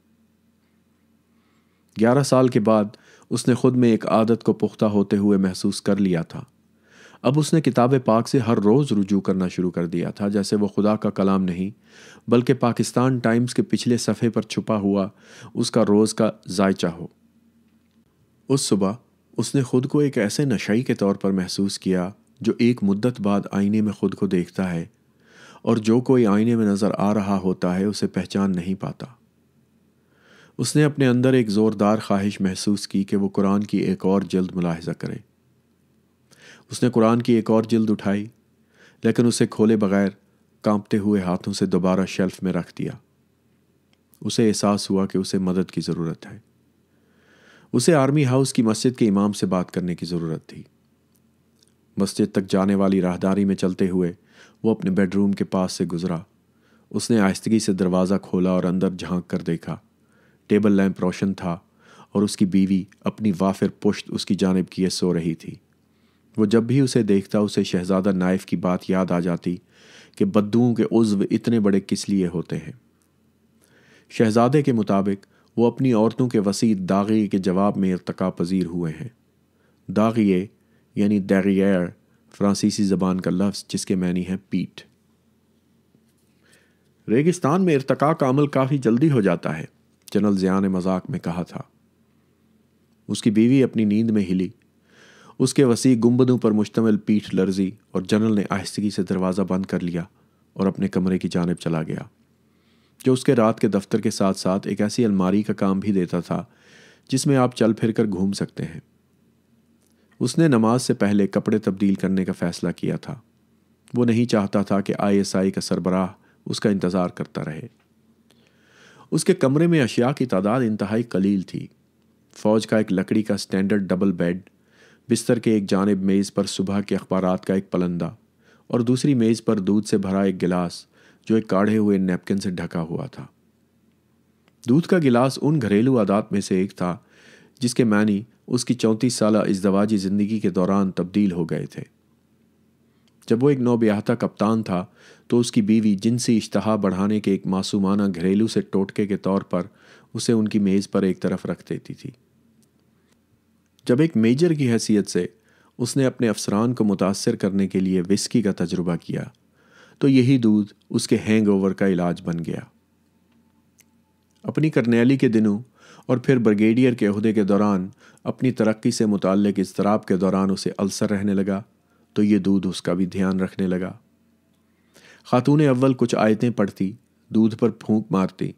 ग्यारह साल के बाद उसने खुद में एक आदत को पुख्ता होते हुए महसूस कर लिया था अब उसने किताब पाक से हर रोज़ रुजू करना शुरू कर दिया था जैसे वो खुदा का कलाम नहीं बल्कि पाकिस्तान टाइम्स के पिछले सफ़े पर छुपा हुआ उसका रोज़ का जायचा हो उस सुबह उसने खुद को एक ऐसे नशई के तौर पर महसूस किया जो एक मुद्दत बाद आईने में खुद को देखता है और जो कोई आईने में नज़र आ रहा होता है उसे पहचान नहीं पाता उसने अपने अंदर एक ज़ोरदार ख्वाहिश महसूस की कि वो कुरान की एक और जल्द मुलाहजा करें उसने कुरान की एक और जल्द उठाई लेकिन उसे खोले बगैर कांपते हुए हाथों से दोबारा शेल्फ में रख दिया उसे एहसास हुआ कि उसे मदद की ज़रूरत है उसे आर्मी हाउस की मस्जिद के इमाम से बात करने की ज़रूरत थी मस्जिद तक जाने वाली राहदारी में चलते हुए वो अपने बेडरूम के पास से गुजरा उसने आहिस्तगी से दरवाज़ा खोला और अंदर झांक कर देखा टेबल लैंप रोशन था और उसकी बीवी अपनी वाफिर पुश्त उसकी जानब किए सो रही थी वो जब भी उसे देखता उसे शहजादा नाइफ की बात याद आ जाती कि बद्दुओं के उज्व इतने बड़े किस लिए होते हैं शहजादे के मुताबिक वो अपनी औरतों के वसी दागिए के जवाब में इरतका पजीर हुए हैं दागिए यानी दरियर फ्रांसीसी ज़बान का लफ्ज़ जिसके मैनी है पीठ रेगिस्तान में इरतका का अमल काफ़ी जल्दी हो जाता है जनरल ज़िया ने मजाक में कहा था उसकी बीवी अपनी नींद में हिली उसके वसी गुम्बदों पर मुश्तमिल पीठ लर्जी और जनरल ने आहिस्तगी से दरवाज़ा बंद कर लिया और अपने कमरे की जानब चला गया जो उसके रात के दफ्तर के साथ साथ एक ऐसी अलमारी का काम भी देता था जिसमें आप चल फिर कर घूम सकते हैं उसने नमाज से पहले कपड़े तब्दील करने का फ़ैसला किया था वो नहीं चाहता था कि आईएसआई का सरबराह उसका इंतज़ार करता रहे उसके कमरे में अशिया की तादाद इंतहाई कलील थी फ़ौज का एक लकड़ी का स्टैंडर्ड डबल बेड बिस्तर के एक जानब मेज़ पर सुबह के अखबार का एक पलंदा और दूसरी मेज़ पर दूध से भरा एक गिलास जो एक काढ़े हुए नैपकिन से ढका हुआ था दूध का गिलास उन घरेलू आदात में से एक था जिसके मानी उसकी चौंतीस साल इजदवाजी ज़िंदगी के दौरान तब्दील हो गए थे जब वो एक नौब्याहता कप्तान था तो उसकी बीवी जिनसी इश्तहा बढ़ाने के एक मासूमाना घरेलू से टोटके के तौर पर उसे उनकी मेज़ पर एक तरफ रख देती थी जब एक मेजर की हैसियत से उसने अपने अफसरान को मुतासर करने के लिए विस्की का तजुर्बा किया तो यही दूध उसके हैंगओवर का इलाज बन गया अपनी करनेली के दिनों और फिर ब्रिगेडियर के अहदे के दौरान अपनी तरक्की से मुतक इसतराब के दौरान उसे अल्सर रहने लगा तो ये दूध उसका भी ध्यान रखने लगा खातून अव्वल कुछ आयतें पढ़ती दूध पर फूंक मारती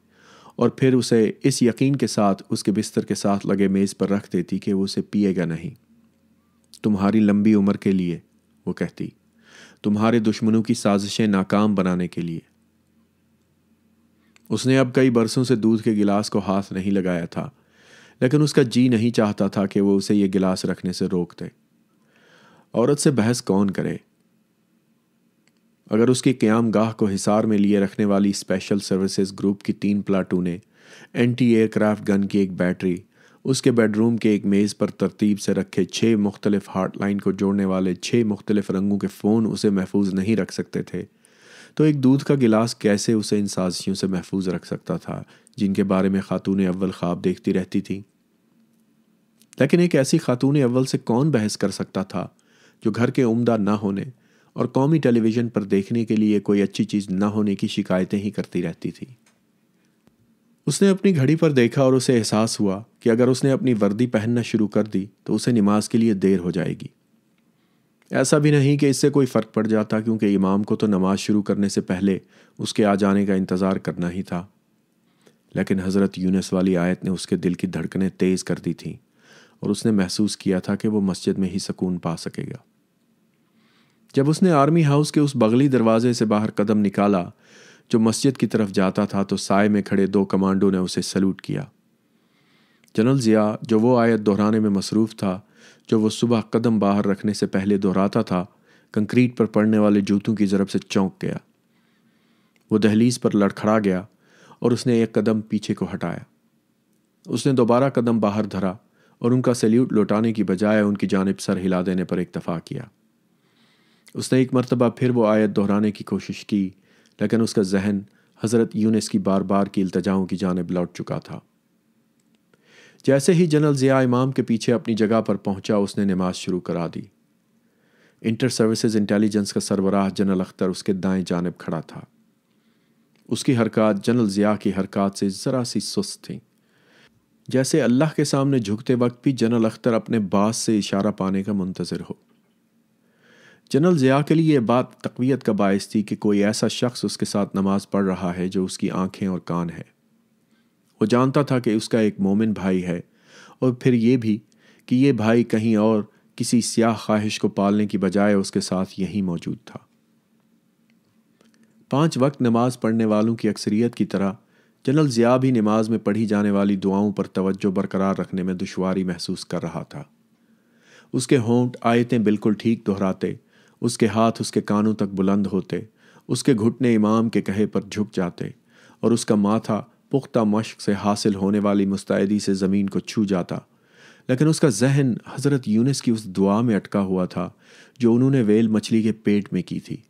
और फिर उसे इस यकीन के साथ उसके बिस्तर के साथ लगे मेज़ पर रख देती कि वो उसे पिएगा नहीं तुम्हारी लंबी उम्र के लिए वो कहती तुम्हारे दुश्मनों की साजिशें नाकाम बनाने के लिए उसने अब कई बरसों से दूध के गिलास को हाथ नहीं लगाया था लेकिन उसका जी नहीं चाहता था कि वो उसे ये गिलास रखने से रोक दे औरत से बहस कौन करे अगर उसकी क्याम गाह को हिसार में लिए रखने वाली स्पेशल सर्विसेज ग्रुप की तीन प्लाटूने एंटी एयरक्राफ्ट गन की एक बैटरी उसके बेडरूम के एक मेज़ पर तरतीब से रखे छः मुख्तलिफ लाइन को जोड़ने वाले छः मुख्तलिफ रंगों के फ़ोन उसे महफूज नहीं रख सकते थे तो एक दूध का गिलास कैसे उसे इन साजिशों से महफूज रख सकता था जिनके बारे में खातून अव्वल ख्वाब देखती रहती थी लेकिन एक ऐसी खातून अव्वल से कौन बहस कर सकता था जो घर के उम्दा ना होने और कौमी टेलीविज़न पर देखने के लिए कोई अच्छी चीज़ ना होने की शिकायतें ही करती रहती थी उसने अपनी घड़ी पर देखा और उसे एहसास हुआ कि अगर उसने अपनी वर्दी पहनना शुरू कर दी तो उसे नमाज के लिए देर हो जाएगी ऐसा भी नहीं कि इससे कोई फ़र्क पड़ जाता क्योंकि इमाम को तो नमाज शुरू करने से पहले उसके आ जाने का इंतज़ार करना ही था लेकिन हज़रत यूनस वाली आयत ने उसके दिल की धड़कनें तेज़ कर दी थीं और उसने महसूस किया था कि वो मस्जिद में ही सुकून पा सकेगा जब उसने आर्मी हाउस के उस बगली दरवाजे से बाहर कदम निकाला जो मस्जिद की तरफ जाता था तो साय में खड़े दो कमांडो ने उसे सल्यूट किया जनरल ज़िया जो वो आयत दोहराने में मसरूफ़ था जो वो सुबह कदम बाहर रखने से पहले दोहराता था कंक्रीट पर पड़ने वाले जूतों की ज़रब से चौंक गया वो दहलीज पर लड़खड़ा गया और उसने एक कदम पीछे को हटाया उसने दोबारा कदम बाहर धरा और उनका सैल्यूट लौटाने की बजाय उनकी जानब सर हिला देने पर इतफ़ा किया उसने एक मरतबा फिर वो आयत दोहराने की कोशिश की लेकिन उसका जहन हज़रत यूनिस की बार बार की अल्तजाओं की जानब लौट चुका था जैसे ही जनरल ज़िया इमाम के पीछे अपनी जगह पर पहुंचा उसने नमाज शुरू करा दी इंटर सर्विसेज इंटेलिजेंस का सरबराह जनरल अख्तर उसके दाएं जानब खड़ा था उसकी हरकत जनरल ज़िया की हरकत से ज़रा सी सुस्त थी जैसे अल्लाह के सामने झुकते वक्त भी जनरल अख्तर अपने बास से इशारा पाने का मुंतज़र हो जनरल ज़िया के लिए यह बात तकवीत का बायस थी कि कोई ऐसा शख्स उसके साथ नमाज पढ़ रहा है जो उसकी आंखें और कान है वो जानता था कि उसका एक मोमिन भाई है और फिर ये भी कि ये भाई कहीं और किसी स्याह ख्वाहिश को पालने की बजाय उसके साथ यहीं मौजूद था पांच वक्त नमाज पढ़ने वालों की अक्सरियत की तरह जनरल ज़िया भी नमाज में पढ़ी जाने वाली दुआओं पर तवज्जो बरकरार रखने में दुशारी महसूस कर रहा था उसके होंठ आयतें बिल्कुल ठीक दोहराते उसके हाथ उसके कानों तक बुलंद होते उसके घुटने इमाम के कहे पर झुक जाते और उसका माथा पुख्ता मश्क से हासिल होने वाली मुस्तैदी से ज़मीन को छू जाता लेकिन उसका जहन हज़रत यूनिस की उस दुआ में अटका हुआ था जो उन्होंने वेल मछली के पेट में की थी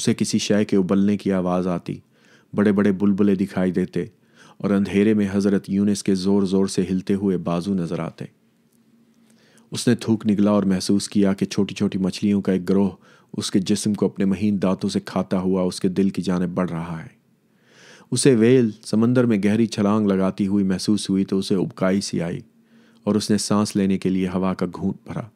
उसे किसी शय के उबलने की आवाज़ आती बड़े बड़े बुलबुलें दिखाई देते और अंधेरे में हजरत यूनिस के ज़ोर ज़ोर से हिलते हुए बाजू नज़र आते उसने थूक निकला और महसूस किया कि छोटी छोटी मछलियों का एक ग्रोह उसके जिस्म को अपने महीन दांतों से खाता हुआ उसके दिल की जानब बढ़ रहा है उसे वेल समंदर में गहरी छलांग लगाती हुई महसूस हुई तो उसे उबकाई सी आई और उसने सांस लेने के लिए हवा का घूंट भरा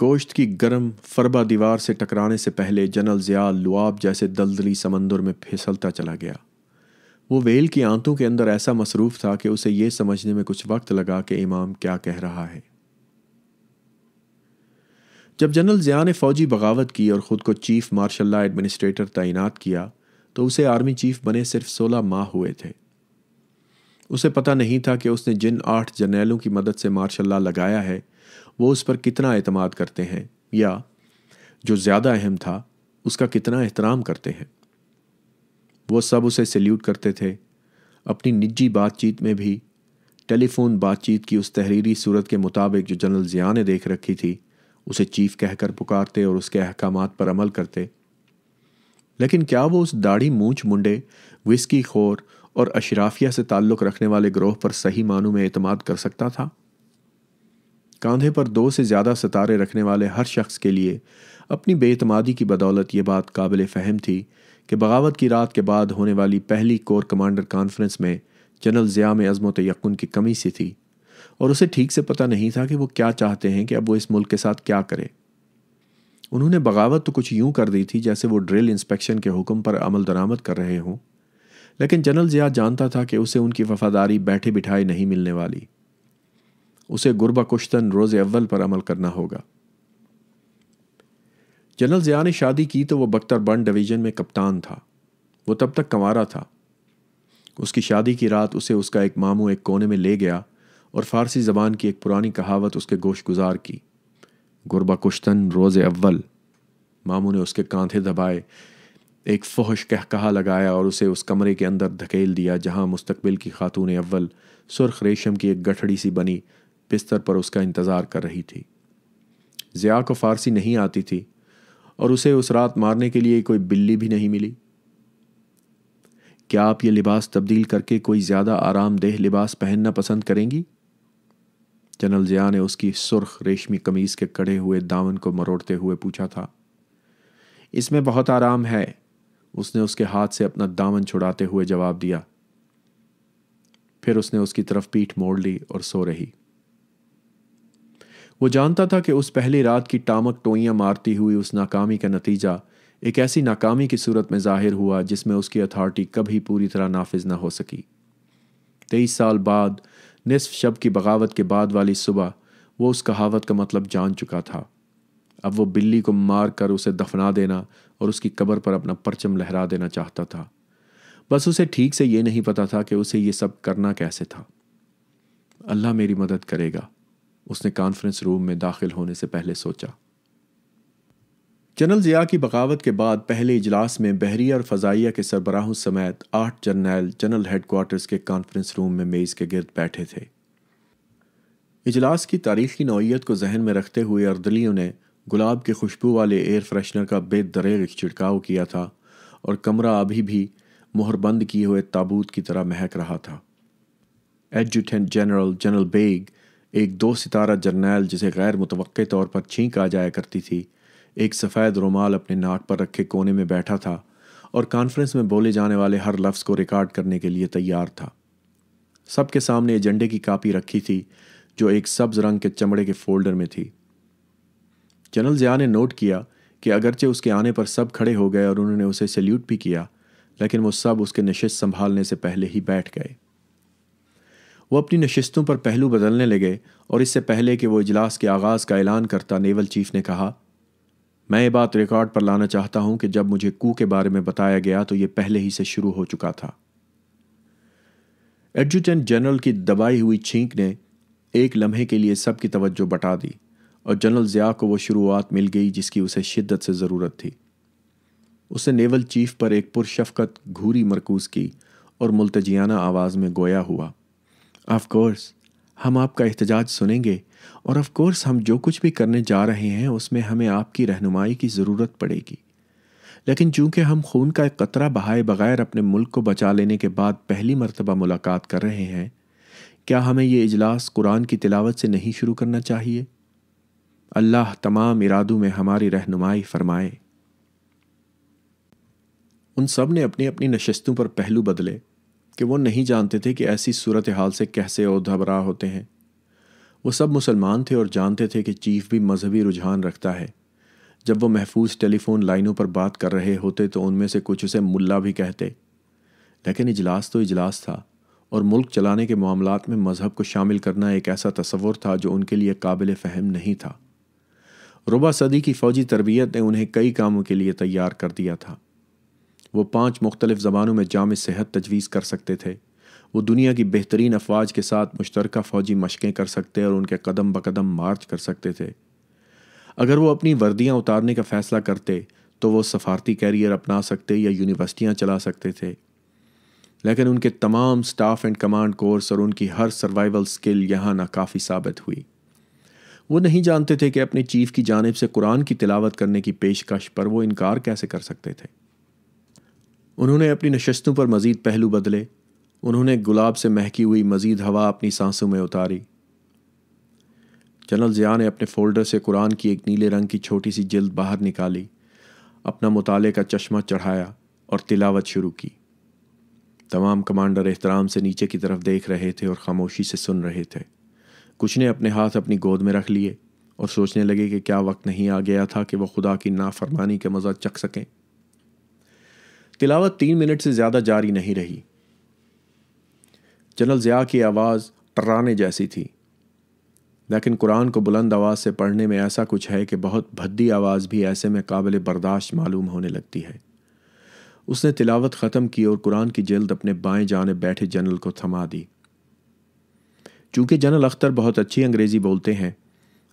गोश्त की गर्म फरबा दीवार से टकराने से पहले जनरल ज़िया लुआब जैसे दलदली समंदर में फिसलता चला गया वो वेल की आंतों के अंदर ऐसा मसरूफ था कि उसे यह समझने में कुछ वक्त लगा कि इमाम क्या कह रहा है जब जनरल ज़िया ने फौजी बगावत की और ख़ुद को चीफ मार्शल एडमिनिस्ट्रेटर तैनात किया तो उसे आर्मी चीफ बने सिर्फ सोलह माह हुए थे उसे पता नहीं था कि उसने जिन आठ जनरलों की मदद से मार्शल लगाया है वो उस पर कितना अतमाद करते हैं या जो ज़्यादा अहम था उसका कितना एहतराम करते हैं वो सब उसे सल्यूट करते थे अपनी निजी बातचीत में भी टेलीफोन बातचीत की उस तहरीरी सूरत के मुताबिक जो जनरल ज़िया ने देख रखी थी उसे चीफ कहकर पुकारते और उसके अहकाम पर अमल करते लेकिन क्या वो उस दाढ़ी मूछ मुंडे विस्की खोर और अशराफिया से ताल्लुक़ रखने वाले ग्रोह पर सही मानों में अतमाद कर सकता था कंधे पर दो से ज़्यादा सितारे रखने वाले हर शख्स के लिए अपनी बेतमादी की बदौलत ये बात काबिल फहम थी कि बगावत की रात के बाद होने वाली पहली कोर कमांडर कॉन्फ्रेंस में जनरल ज़िया में अजमत यकुन की कमी सी थी और उसे ठीक से पता नहीं था कि वो क्या चाहते हैं कि अब वो इस मुल्क के साथ क्या करे उन्होंने बगावत तो कुछ यूं कर दी थी जैसे वो ड्रिल इंस्पेक्शन के हुक्म पर अमल दरामद कर रहे हों लेकिन जनरल ज़िया जानता था कि उसे उनकी वफादारी बैठे बिठाए नहीं मिलने वाली उसे गुरबा कुश्तन रोज़ अव्वल पर अमल करना होगा जनरल ज़िया ने शादी की तो वह बख्तर बन डिवीज़न में कप्तान था वो तब तक कंवारा था उसकी शादी की रात उसे उसका एक मामू एक कोने में ले गया और फारसी ज़बान की एक पुरानी कहावत उसके गोश गुजार की गुरबा कुश्तन रोज़ अव्वल मामू ने उसके कांधे दबाए एक फहश कह कहा लगाया और उसे उस कमरे के अंदर धकेल दिया जहां मुस्तबिल की खातून अव्वल सुर्ख रेशम की एक गठड़ी सी बनी बिस्तर पर उसका इंतज़ार कर रही थी ज़िया को फारसी नहीं आती थी और उसे उस रात मारने के लिए कोई बिल्ली भी नहीं मिली क्या आप ये लिबास तब्दील करके कोई ज़्यादा आरामदेह लिबास पहनना पसंद करेंगी जनरल ज़िया ने उसकी सुर्ख रेशमी कमीज़ के कड़े हुए दामन को मरोड़ते हुए पूछा था इसमें बहुत आराम है उसने उसके हाथ से अपना दामन छुड़ाते हुए जवाब दिया फिर उसने उसकी तरफ पीठ मोड़ ली और सो रही वो जानता था कि उस पहली रात की टामक टोइयां मारती हुई उस नाकामी का नतीजा एक ऐसी नाकामी की सूरत में जाहिर हुआ जिसमें उसकी अथॉरिटी कभी पूरी तरह नाफिज ना हो सकी तेईस साल बाद निसफ शब की बगावत के बाद वाली सुबह वो उस कहावत का मतलब जान चुका था अब वो बिल्ली को मार कर उसे दफना देना और उसकी कब्र पर अपना परचम लहरा देना चाहता था बस उसे ठीक से ये नहीं पता था कि उसे ये सब करना कैसे था अल्लाह मेरी मदद करेगा उसने कॉन्फ्रेंस रूम में दाखिल होने से पहले सोचा जनरल ज़िया की बगावत के बाद पहले इजलास में बहरिया और फ़जाइया के सरबराहों समेत आठ जर्नैल जनरल हेडकोर्टर्स के कॉन्फ्रेंस रूम में मेज़ के गिरद बैठे थे इजलास की तारीखी नौीयत को जहन में रखते हुए अर्दलियों ने गुलाब के खुशबू वाले एयर फ्रेशनर का बेदरेग छिड़काव किया था और कमरा अभी भी मोहरबंद किए हुए ताबूत की तरह महक रहा था एडजुटेंट जनरल जनरल बेग एक दो सितारा जर्नैल जिसे गैर मुतव तौर पर छींक आ जाया करती थी एक सफ़ेद रुमाल अपने नाक पर रखे कोने में बैठा था और कॉन्फ्रेंस में बोले जाने वाले हर लफ्ज़ को रिकॉर्ड करने के लिए तैयार था सबके सामने एजेंडे की कापी रखी थी जो एक सब्ज़ रंग के चमड़े के फोल्डर में थी जनरल ज़िया ने नोट किया कि अगरचे उसके आने पर सब खड़े हो गए और उन्होंने उसे सैल्यूट भी किया लेकिन वो सब उसके नशे संभालने से पहले ही बैठ गए वो अपनी नशस्तों पर पहलू बदलने लगे और इससे पहले कि वो इजलास के आगाज़ का ऐलान करता नेवल चीफ ने कहा मैं ये बात रिकॉर्ड पर लाना चाहता हूं कि जब मुझे कू के बारे में बताया गया तो ये पहले ही से शुरू हो चुका था एडजुटेंट जनरल की दबाई हुई छींक ने एक लम्हे के लिए सबकी तवज्जो बटा दी और जनरल ज़िया को वो शुरुआत मिल गई जिसकी उसे शिद्दत से ज़रूरत थी उसे नेवल चीफ पर एक पुरशफकत घूरी मरकूज की और मुलतजियाना आवाज़ में गोया हुआ ऑफ कोर्स हम आपका एहतजाज सुनेंगे और ऑफ कोर्स हम जो कुछ भी करने जा रहे हैं उसमें हमें आपकी रहनुमाई की ज़रूरत पड़ेगी लेकिन चूंकि हम खून का एक कतरा बहाए बगैर अपने मुल्क को बचा लेने के बाद पहली मरतबा मुलाकात कर रहे हैं क्या हमें ये इजलास कुरान की तिलावत से नहीं शुरू करना चाहिए अल्लाह तमाम इरादों में हमारी रहनुमाई फरमाए उन सब ने अपनी अपनी नशस्तों पर पहलू बदले कि वो नहीं जानते थे कि ऐसी सूरत हाल से कैसे ओधबरा होते हैं वो सब मुसलमान थे और जानते थे कि चीफ भी मजहबी रुझान रखता है जब वो महफूज टेलीफोन लाइनों पर बात कर रहे होते तो उनमें से कुछ उसे मुल्ला भी कहते लेकिन इजलास तो इजलास था और मुल्क चलाने के मामला में मज़हब को शामिल करना एक ऐसा तस्वुर था जो उनके लिए काबिल फहम नहीं था रुबा सदी की फ़ौजी तरबियत ने उन्हें कई कामों के लिए तैयार कर दिया था वो पांच मुख्तलिफ़ ज़बानों में जाम सेहत तजवीज़ कर सकते थे वो दुनिया की बेहतरीन अफवाज के साथ मुश्तरक फ़ौजी मशक़ें कर सकते और उनके कदम ब कदम मार्च कर सकते थे अगर वो अपनी वर्दियाँ उतारने का फ़ैसला करते तो वो सफारती कैरियर अपना सकते या यूनिवर्सिटियाँ चला सकते थे लेकिन उनके तमाम स्टाफ एंड कमांड कोर्स और उनकी हर सर्वाइवल स्किल यहाँ नाकाफ़ी साबित हुई वो नहीं जानते थे कि अपने चीफ की जानब से कुरान की तिलावत करने की पेशकश पर वो इनकार कैसे कर सकते थे उन्होंने अपनी नशस्तों पर मज़ीद पहलू बदले उन्होंने गुलाब से महकी हुई मज़ीद हवा अपनी सांसों में उतारी जनरल ज़िया ने अपने फ़ोल्डर से कुरान की एक नीले रंग की छोटी सी जिल्द बाहर निकाली अपना मुताले का चश्मा चढ़ाया और तिलावत शुरू की तमाम कमांडर एहतराम से नीचे की तरफ देख रहे थे और ख़ामोशी से सुन रहे थे कुछ ने अपने हाथ अपनी गोद में रख लिए और सोचने लगे कि क्या वक्त नहीं आ गया था कि वह खुदा की नाफरमानी का मज़ा चख सकें तिलावत तीन मिनट से ज़्यादा जारी नहीं रही जनरल ज़िया की आवाज़ टर्राने जैसी थी लेकिन कुरान को बुलंद आवाज़ से पढ़ने में ऐसा कुछ है कि बहुत भद्दी आवाज़ भी ऐसे में काबिल बर्दाश्त मालूम होने लगती है उसने तिलावत ख़त्म की और कुरान की जल्द अपने बाएं जाने बैठे जनरल को थमा दी चूंकि जनरल अख्तर बहुत अच्छी अंग्रेज़ी बोलते हैं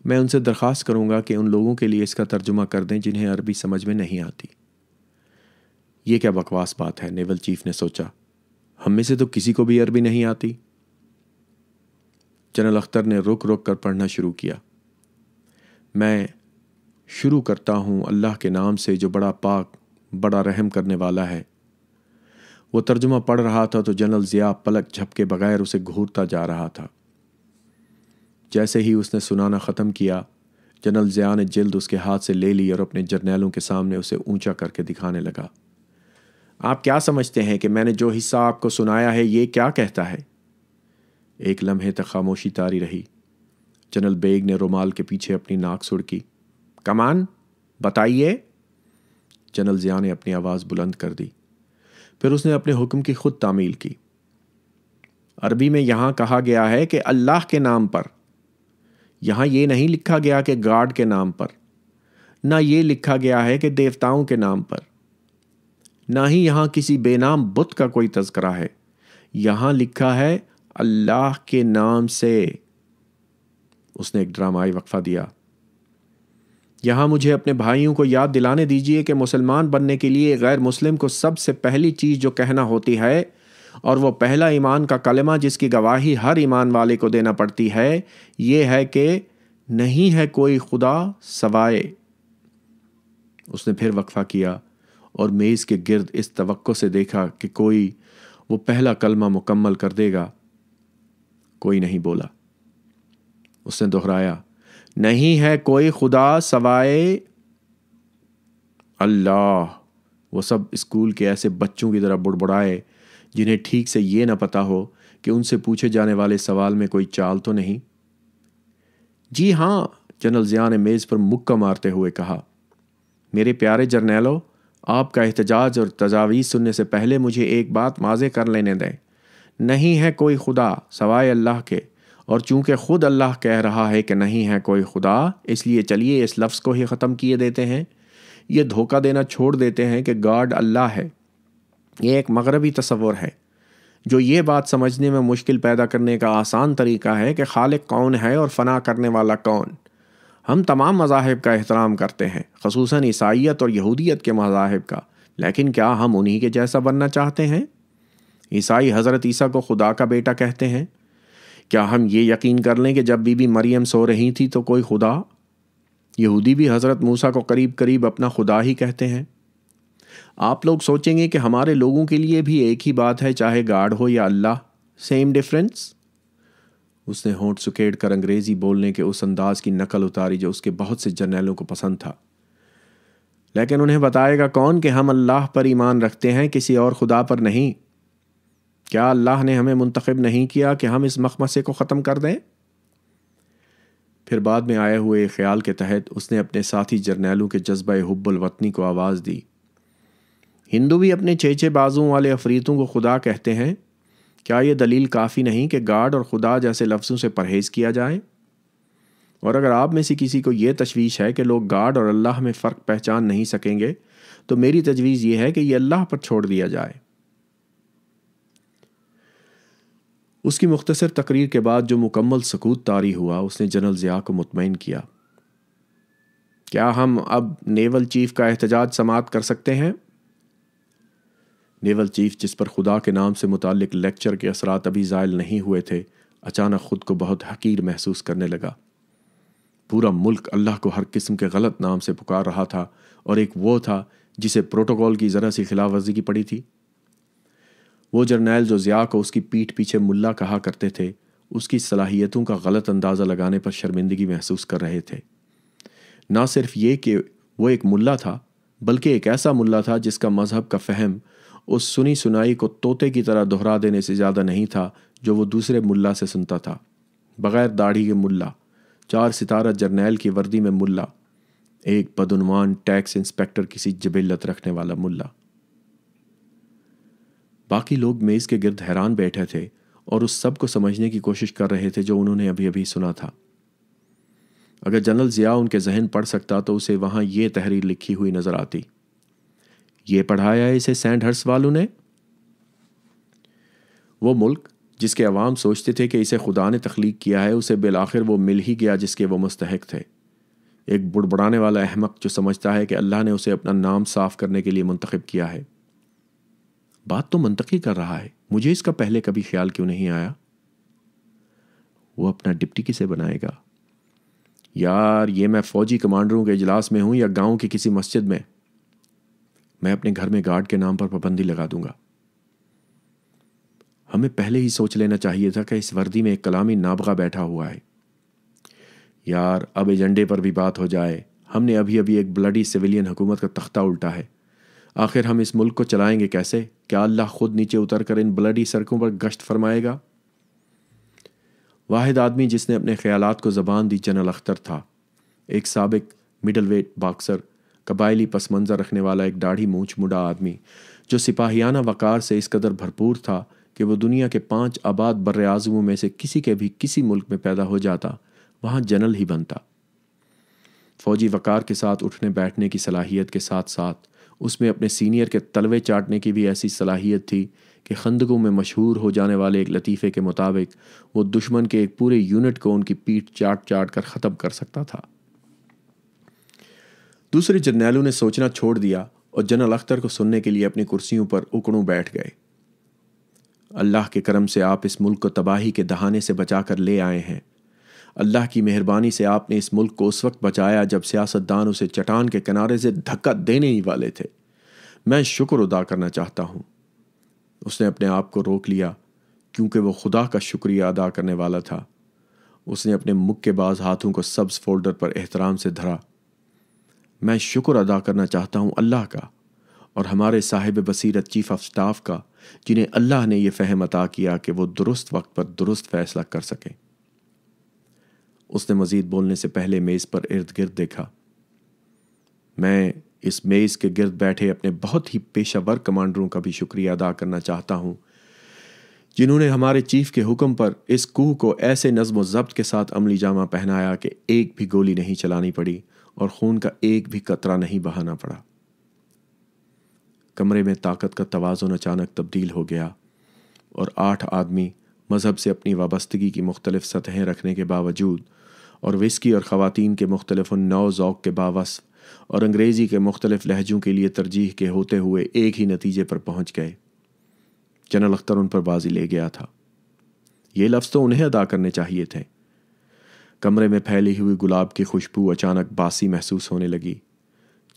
मैं उनसे दरख्वास्त करूँगा कि उन लोगों के लिए इसका तर्जुमा कर दें जिन्हें अरबी समझ में नहीं आती ये क्या बकवास बात है नेवल चीफ ने सोचा हम में से तो किसी को भी अरबी नहीं आती जनरल अख्तर ने रुक रुक कर पढ़ना शुरू किया मैं शुरू करता हूँ अल्लाह के नाम से जो बड़ा पाक बड़ा रहम करने वाला है वो तर्जुमा पढ़ रहा था तो जनरल ज़िया पलक झपके बगैर उसे घूरता जा रहा था जैसे ही उसने सुनाना ख़त्म किया जनरल ज़िया ने जल्द उसके हाथ से ले ली और अपने जर्नैलों के सामने उसे ऊंचा करके दिखाने लगा आप क्या समझते हैं कि मैंने जो हिस्सा आपको सुनाया है ये क्या कहता है एक लम्हे तक खामोशी तारी रही जनरल बेग ने रुमाल के पीछे अपनी नाक सुड़की कमान बताइए जनरल ज़िया ने अपनी आवाज़ बुलंद कर दी फिर उसने अपने हुक्म की खुद तामील की अरबी में यहां कहा गया है कि अल्लाह के नाम पर यहां ये नहीं लिखा गया कि गाड के नाम पर ना यह लिखा गया है कि देवताओं के नाम पर ना ही यहाँ किसी बेनाम बुत का कोई तस्करा है यहाँ लिखा है अल्लाह के नाम से उसने एक ड्रामाई वक्फा दिया यहां मुझे अपने भाइयों को याद दिलाने दीजिए कि मुसलमान बनने के लिए गैर मुस्लिम को सबसे पहली चीज़ जो कहना होती है और वो पहला ईमान का कलमा जिसकी गवाही हर ईमान वाले को देना पड़ती है ये है कि नहीं है कोई खुदा सवाए उसने फिर वक्फा किया और मेज़ के गिर्द इस तवक्को से देखा कि कोई वो पहला कलमा मुकम्मल कर देगा कोई नहीं बोला उसने दोहराया नहीं है कोई खुदा सवाए अल्लाह वो सब स्कूल के ऐसे बच्चों की तरह बुड़बुड़ाए जिन्हें ठीक से ये ना पता हो कि उनसे पूछे जाने वाले सवाल में कोई चाल तो नहीं जी हां जनरल जिया ने मेज़ पर मुक्का मारते हुए कहा मेरे प्यारे जर्नैलो आपका एहतजाज और तजावीज़ सुनने से पहले मुझे एक बात माजे कर लेने दें नहीं है कोई खुदा सवाए अल्लाह के और चूंकि खुद अल्लाह कह रहा है कि नहीं है कोई खुदा इसलिए चलिए इस लफ्ज़ को ही ख़त्म किए देते हैं ये धोखा देना छोड़ देते हैं कि गाड अल्लाह है ये एक मगरबी तस्वर है जो ये बात समझने में मुश्किल पैदा करने का आसान तरीका है कि खालिक कौन है और फना करने वाला कौन हम तमाम मजाहब का एहतराम करते हैं खसूस ईसाइत और यहूदियत के मजाहब का लेकिन क्या हम उन्हीं के जैसा बनना चाहते हैं ईसाई हज़रत ईसा को खुदा का बेटा कहते हैं क्या हम ये यकीन कर लें कि जब बीबी मरियम सो रही थी तो कोई खुदा यहूदी भी हज़रत मूसा को करीब करीब अपना खुदा ही कहते हैं आप लोग सोचेंगे कि हमारे लोगों के लिए भी एक ही बात है चाहे गाड हो या अल्लाह सेम डिफरेंस उसने होंठ सुकेड़ कर अंग्रेजी बोलने के उस अंदाज की नकल उतारी जो उसके बहुत से जर्नैलों को पसंद था लेकिन उन्हें बताएगा कौन कि हम अल्लाह पर ईमान रखते हैं किसी और खुदा पर नहीं क्या अल्लाह ने हमें मुंतखब नहीं किया कि हम इस मखमसे को ख़त्म कर दें फिर बाद में आए हुए ख्याल के तहत उसने अपने साथी जर्नैलों के जज्बा हुबुलवतनी को आवाज़ दी हिंदू भी अपने चेचे बाजुओं वाले अफरीतों को खुदा कहते हैं क्या यह दलील काफ़ी नहीं कि गाड और खुदा जैसे लफ्ज़ों से परहेज़ किया जाए और अगर आप में से किसी को यह तशवीश है कि लोग गाड और अल्लाह में फ़र्क पहचान नहीं सकेंगे तो मेरी तजवीज़ यह है कि यह अल्लाह पर छोड़ दिया जाए उसकी मुख्तसर तकरीर के बाद जो मुकम्मल सकूत तारी हुआ उसने जनरल ज़िया को मुतमिन किया क्या हम अब नेवल चीफ का एहतजाज समाप्त कर सकते हैं नेवल चीफ जिस पर खुदा के नाम से मुतल लेक्चर के असरात अभी ज़ायल नहीं हुए थे अचानक ख़ुद को बहुत हकीर महसूस करने लगा पूरा मुल्क अल्लाह को हर किस्म के गलत नाम से पुकार रहा था और एक वो था जिसे प्रोटोकॉल की ज़रा सी खिलाफ वर्जी की पड़ी थी वो जर्नैल जो ज़िया को उसकी पीठ पीछे मुल्ला कहा करते थे उसकी सलाहियतों का गलत अंदाज़ा लगाने पर शर्मिंदगी महसूस कर रहे थे ना सिर्फ ये कि वो एक मुल्ला था बल्कि एक ऐसा मुल्ला था जिसका मज़हब का फहम उस सुनी सुनाई को तोते की तरह दोहरा देने से ज़्यादा नहीं था जो वो दूसरे मुल्ला से सुनता था बग़ैर दाढ़ी के मुल्ला चार सितारा जर्नैल की वर्दी में मुल्ला एक बदनवान टैक्स इंस्पेक्टर किसी जबिलत रखने वाला मुल्ला बाकी लोग मेज़ के गिरद हैरान बैठे थे और उस सब को समझने की कोशिश कर रहे थे जो उन्होंने अभी अभी सुना था अगर जनरल ज़िया उनके जहन पढ़ सकता तो उसे वहां ये तहरीर लिखी हुई नज़र आती ये पढ़ाया है इसे सेंड हर्स वालों ने वो मुल्क जिसके अवाम सोचते थे कि इसे खुदा ने तख्लीक किया है उसे बिल आखिर वो मिल ही गया जिसके वो मुस्तक थे एक बुड़बड़ाने वाला अहमक जो समझता है कि अल्लाह ने उसे अपना नाम साफ़ करने के लिए मंतखब किया है बात तो मंतकी कर रहा है मुझे इसका पहले कभी ख्याल क्यों नहीं आया वो अपना डिप्टी किसे बनाएगा यार ये मैं फ़ौजी कमांडरों के इजलास में हूं या गांव की किसी मस्जिद में मैं अपने घर में गार्ड के नाम पर पाबंदी लगा दूंगा हमें पहले ही सोच लेना चाहिए था कि इस वर्दी में एक कलामी नाबगा बैठा हुआ है यार अब एजेंडे पर भी बात हो जाए हमने अभी अभी एक ब्लडी सिविलियन हुकूमत का तख्ता उल्टा है आखिर हम इस मुल्क को चलाएंगे कैसे क्या अल्लाह खुद नीचे उतर कर इन ब्लडी सड़कों पर गश्त फरमाएगा वाहिद आदमी जिसने अपने ख्यालात को जबान दी जनरल अख्तर था एक सबक मिडल वेट बॉक्सर कबायली पसमंजर रखने वाला एक दाढ़ी मूछ मुड़ा आदमी जो सिपाहियाना वकार से इस कदर भरपूर था कि वो दुनिया के पांच आबाद बर आज़मों में से किसी के भी किसी मुल्क में पैदा हो जाता वहाँ जनरल ही बनता फौजी वकार के साथ उठने बैठने की सलाहियत के साथ साथ उसमें अपने सीनियर के तलवे चाटने की भी ऐसी सलाहियत थी कि खंदकों में मशहूर हो जाने वाले एक लतीफ़े के मुताबिक वो दुश्मन के एक पूरे यूनिट को उनकी पीठ चाट चाट कर ख़त्म कर सकता था दूसरे जर्नैलों ने सोचना छोड़ दिया और जनरल अख्तर को सुनने के लिए अपनी कुर्सियों पर उकड़ों बैठ गए अल्लाह के करम से आप इस मुल्क को तबाही के दहाने से बचा कर ले आए हैं अल्लाह की मेहरबानी से आपने इस मुल्क को उस वक्त बचाया जब सियासतदान उसे चटान के किनारे से धक्का देने ही वाले थे मैं शुक्र अदा करना चाहता हूँ उसने अपने आप को रोक लिया क्योंकि वह खुदा का शुक्रिया अदा करने वाला था उसने अपने मुक्केबाज हाथों को सब्ज फोल्डर पर एहतराम से धरा मैं शुक्र अदा करना चाहता हूँ अल्लाह का और हमारे साहिब बसीरत चीफ ऑफ स्टाफ का जिन्हें अल्लाह ने यह फहम अता किया कि वो दुरुस्त वक्त पर दुरुस्त फैसला कर सकें उसने मजीद बोलने से पहले मेज़ पर इर्द गिर्द देखा मैं इस मेज़ के गिर्द बैठे अपने बहुत ही पेशावर कमांडरों का भी शुक्रिया अदा करना चाहता हूँ जिन्होंने हमारे चीफ के हुक्म पर इस कूह को ऐसे नज्म ज़ब्त के साथ अमली जामा पहनाया कि एक भी गोली नहीं चलानी पड़ी और खून का एक भी कतरा नहीं बहाना पड़ा कमरे में ताकत का तोज़ुन अचानक तब्दील हो गया और आठ आदमी मज़हब से अपनी वाबस्तगी की मुख्तलिफ सतहें रखने के बावजूद और विस्की और ख़वान के मुख्तलिफ नौ ओक़ के बावस और अंग्रेज़ी के मुख्तलिफ लहजों के लिए तरजीह के होते हुए एक ही नतीजे पर पहुँच गए जनरल अख्तर उन पर बाजी ले गया था ये लफ्ज़ तो उन्हें अदा करने चाहिए थे कमरे में फैली हुई गुलाब की खुशबू अचानक बासी महसूस होने लगी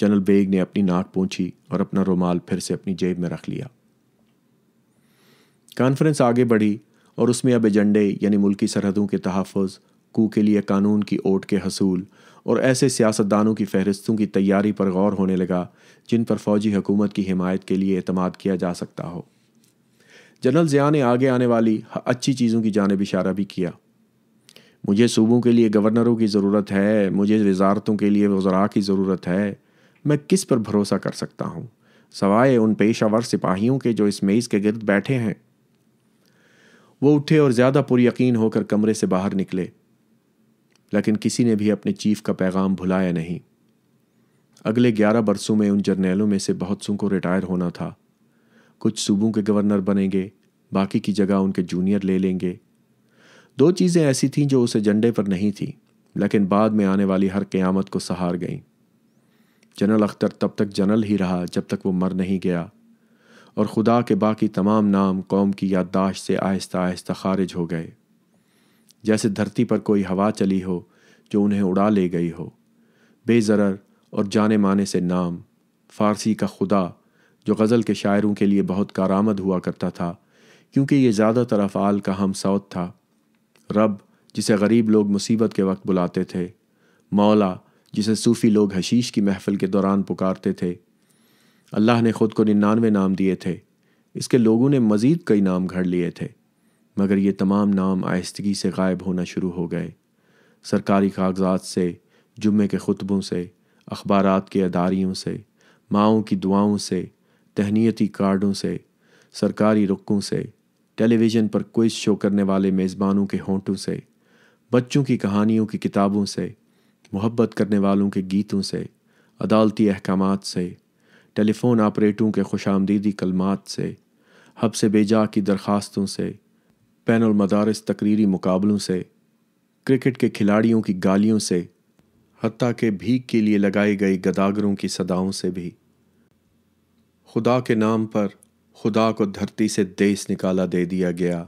जनरल बेग ने अपनी नाक पहुंची और अपना रुमाल फिर से अपनी जेब में रख लिया कॉन्फ्रेंस आगे बढ़ी और उसमें अब एजेंडे यानी मुल्की सरहदों के तहफ़ कू के लिए कानून की ओट के हसूल और ऐसे सियासतदानों की फहरिस्तों की तैयारी पर गौर होने लगा जिन पर फौजी हुकूमत की हिमायत के लिए अहतमाद किया जा सकता हो जनरल ज़िया ने आगे आने वाली अच्छी चीज़ों की जानब इशारा भी किया मुझे सूबों के लिए गवर्नरों की ज़रूरत है मुझे वजारतों के लिए वज़रा की ज़रूरत है मैं किस पर भरोसा कर सकता हूँ सवाए उन पेशावर सिपाहियों के जो इस मेज़ के गिरद बैठे हैं वो उठे और ज़्यादा पुरयकीन होकर कमरे से बाहर निकले लेकिन किसी ने भी अपने चीफ का पैगाम भुलाया नहीं अगले ग्यारह बरसों में उन जर्नेलों में से बहुत सों को रिटायर होना था कुछ सूबों के गवर्नर बनेंगे बाकी की जगह उनके जूनियर ले लेंगे दो चीज़ें ऐसी थीं जो उस एजेंडे पर नहीं थी लेकिन बाद में आने वाली हर क़यामत को सहार गईं जनरल अख्तर तब तक जनरल ही रहा जब तक वो मर नहीं गया और खुदा के बाकी तमाम नाम कौम की याददाश्त से आहिस्ता आहिस्ता खारिज हो गए जैसे धरती पर कोई हवा चली हो जो उन्हें उड़ा ले गई हो बेज़रर और जाने माने से नाम फ़ारसी का खुदा जो गज़ल के शायरों के लिए बहुत कारामद हुआ करता था क्योंकि ये ज़्यादातर अफ़ाल का हम सौत था रब जिसे गरीब लोग मुसीबत के वक्त बुलाते थे मौला जिसे सूफ़ी लोग हशीश की महफ़िल के दौरान पुकारते थे अल्लाह ने ख़ुद को निन्यानवे नाम दिए थे इसके लोगों ने मज़ीद कई नाम घर लिए थे मगर ये तमाम नाम आहिस्तगी से गायब होना शुरू हो गए सरकारी कागजात से जुम्मे के खुतबों से अखबार के अदारियों से माओं की दुआओं से तहनीती कार्डों से सरकारी रुकों से टेलीविज़न पर क्विज शो करने वाले मेज़बानों के होंठों से बच्चों की कहानियों की किताबों से मोहब्बत करने वालों के गीतों से अदालती अहकाम से टेलीफोन ऑपरेटरों के खुश आमदीदी कलमात से हब से बेजा की दरख्वास्तों से पैनल मदारस तकरीरी मुकाबलों से क्रिकेट के खिलाड़ियों की गालियों से हती के भीख के लिए लगाए गए गदागरों की सदाओं से भी खुदा के नाम पर खुदा को धरती से देश निकाला दे दिया गया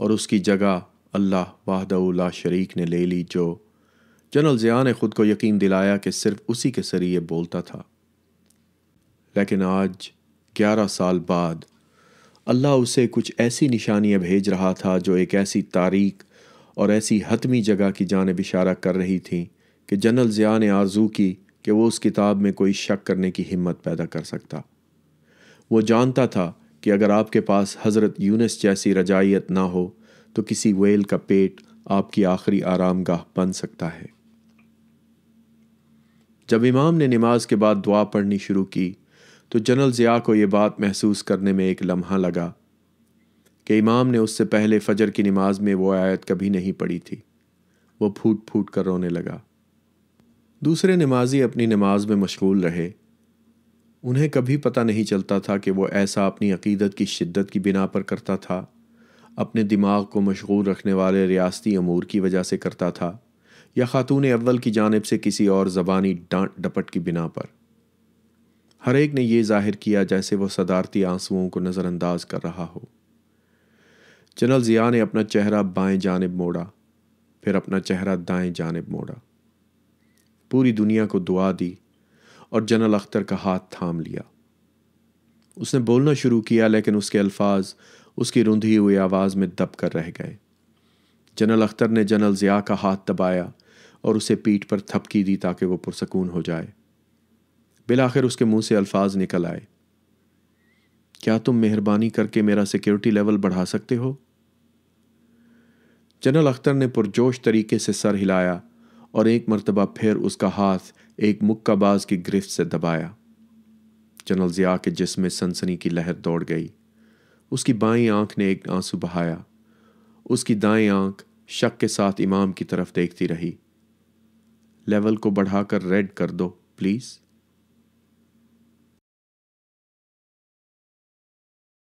और उसकी जगह अल्लाह उल्ला शरीक ने ले ली जो जनरल ज़िया ने ख़ुद को यकीन दिलाया कि सिर्फ उसी के सरिए बोलता था लेकिन आज ग्यारह साल बाद अल्लाह उसे कुछ ऐसी निशानियां भेज रहा था जो एक ऐसी तारीख और ऐसी हतमी जगह की जानब इशारा कर रही थी कि जनरल ज़िया ने आर्जू की कि वो उस किताब में कोई शक करने की हिम्मत पैदा कर सकता वो जानता था कि अगर आपके पास हज़रत यूनस जैसी रजाइत ना हो तो किसी वेल का पेट आपकी आखिरी आराम गाह बन सकता है जब इमाम ने नमाज के बाद दुआ पढ़नी शुरू की तो जनरल ज़िया को ये बात महसूस करने में एक लम्हा लगा कि इमाम ने उससे पहले फजर की नमाज में वो आयत कभी नहीं पढ़ी थी वो फूट फूट कर रोने लगा दूसरे नमाजी अपनी नमाज में मशगूल रहे उन्हें कभी पता नहीं चलता था कि वो ऐसा अपनी अकीदत की शिद्दत की बिना पर करता था अपने दिमाग को मशगूल रखने वाले रियासती अमूर की वजह से करता था या ख़ातून अव्वल की जानब से किसी और ज़बानी डांट डपट की बिना पर हर एक ने यह जाहिर किया जैसे वह सदारती आंसुओं को नज़रअंदाज कर रहा हो जनरल ज़िया ने अपना चेहरा बाएं जानब मोड़ा फिर अपना चेहरा दाएं जानब मोड़ा पूरी दुनिया को दुआ दी और जनरल अख्तर का हाथ थाम लिया उसने बोलना शुरू किया लेकिन उसके अल्फाज उसकी रुंधी हुई आवाज़ में दब कर रह गए जनरल अख्तर ने जनरल ज़िया का हाथ दबाया और उसे पीठ पर थपकी दी ताकि वो पुरसकून हो जाए बिलाखिर उसके मुंह से अल्फाज निकल आए क्या तुम मेहरबानी करके मेरा सिक्योरिटी लेवल बढ़ा सकते हो जनरल अख्तर ने पुरजोश तरीके से सर हिलाया और एक मरतबा फिर उसका हाथ एक मुक्काबाज की गिरफ्त से दबाया जनरल ज़िया के जिसमें सनसनी की लहर दौड़ गई उसकी बाई आंख ने एक आंसू बहाया उसकी दाएं आंख शक के साथ इमाम की तरफ देखती रही लेवल को बढ़ाकर रेड कर दो प्लीज़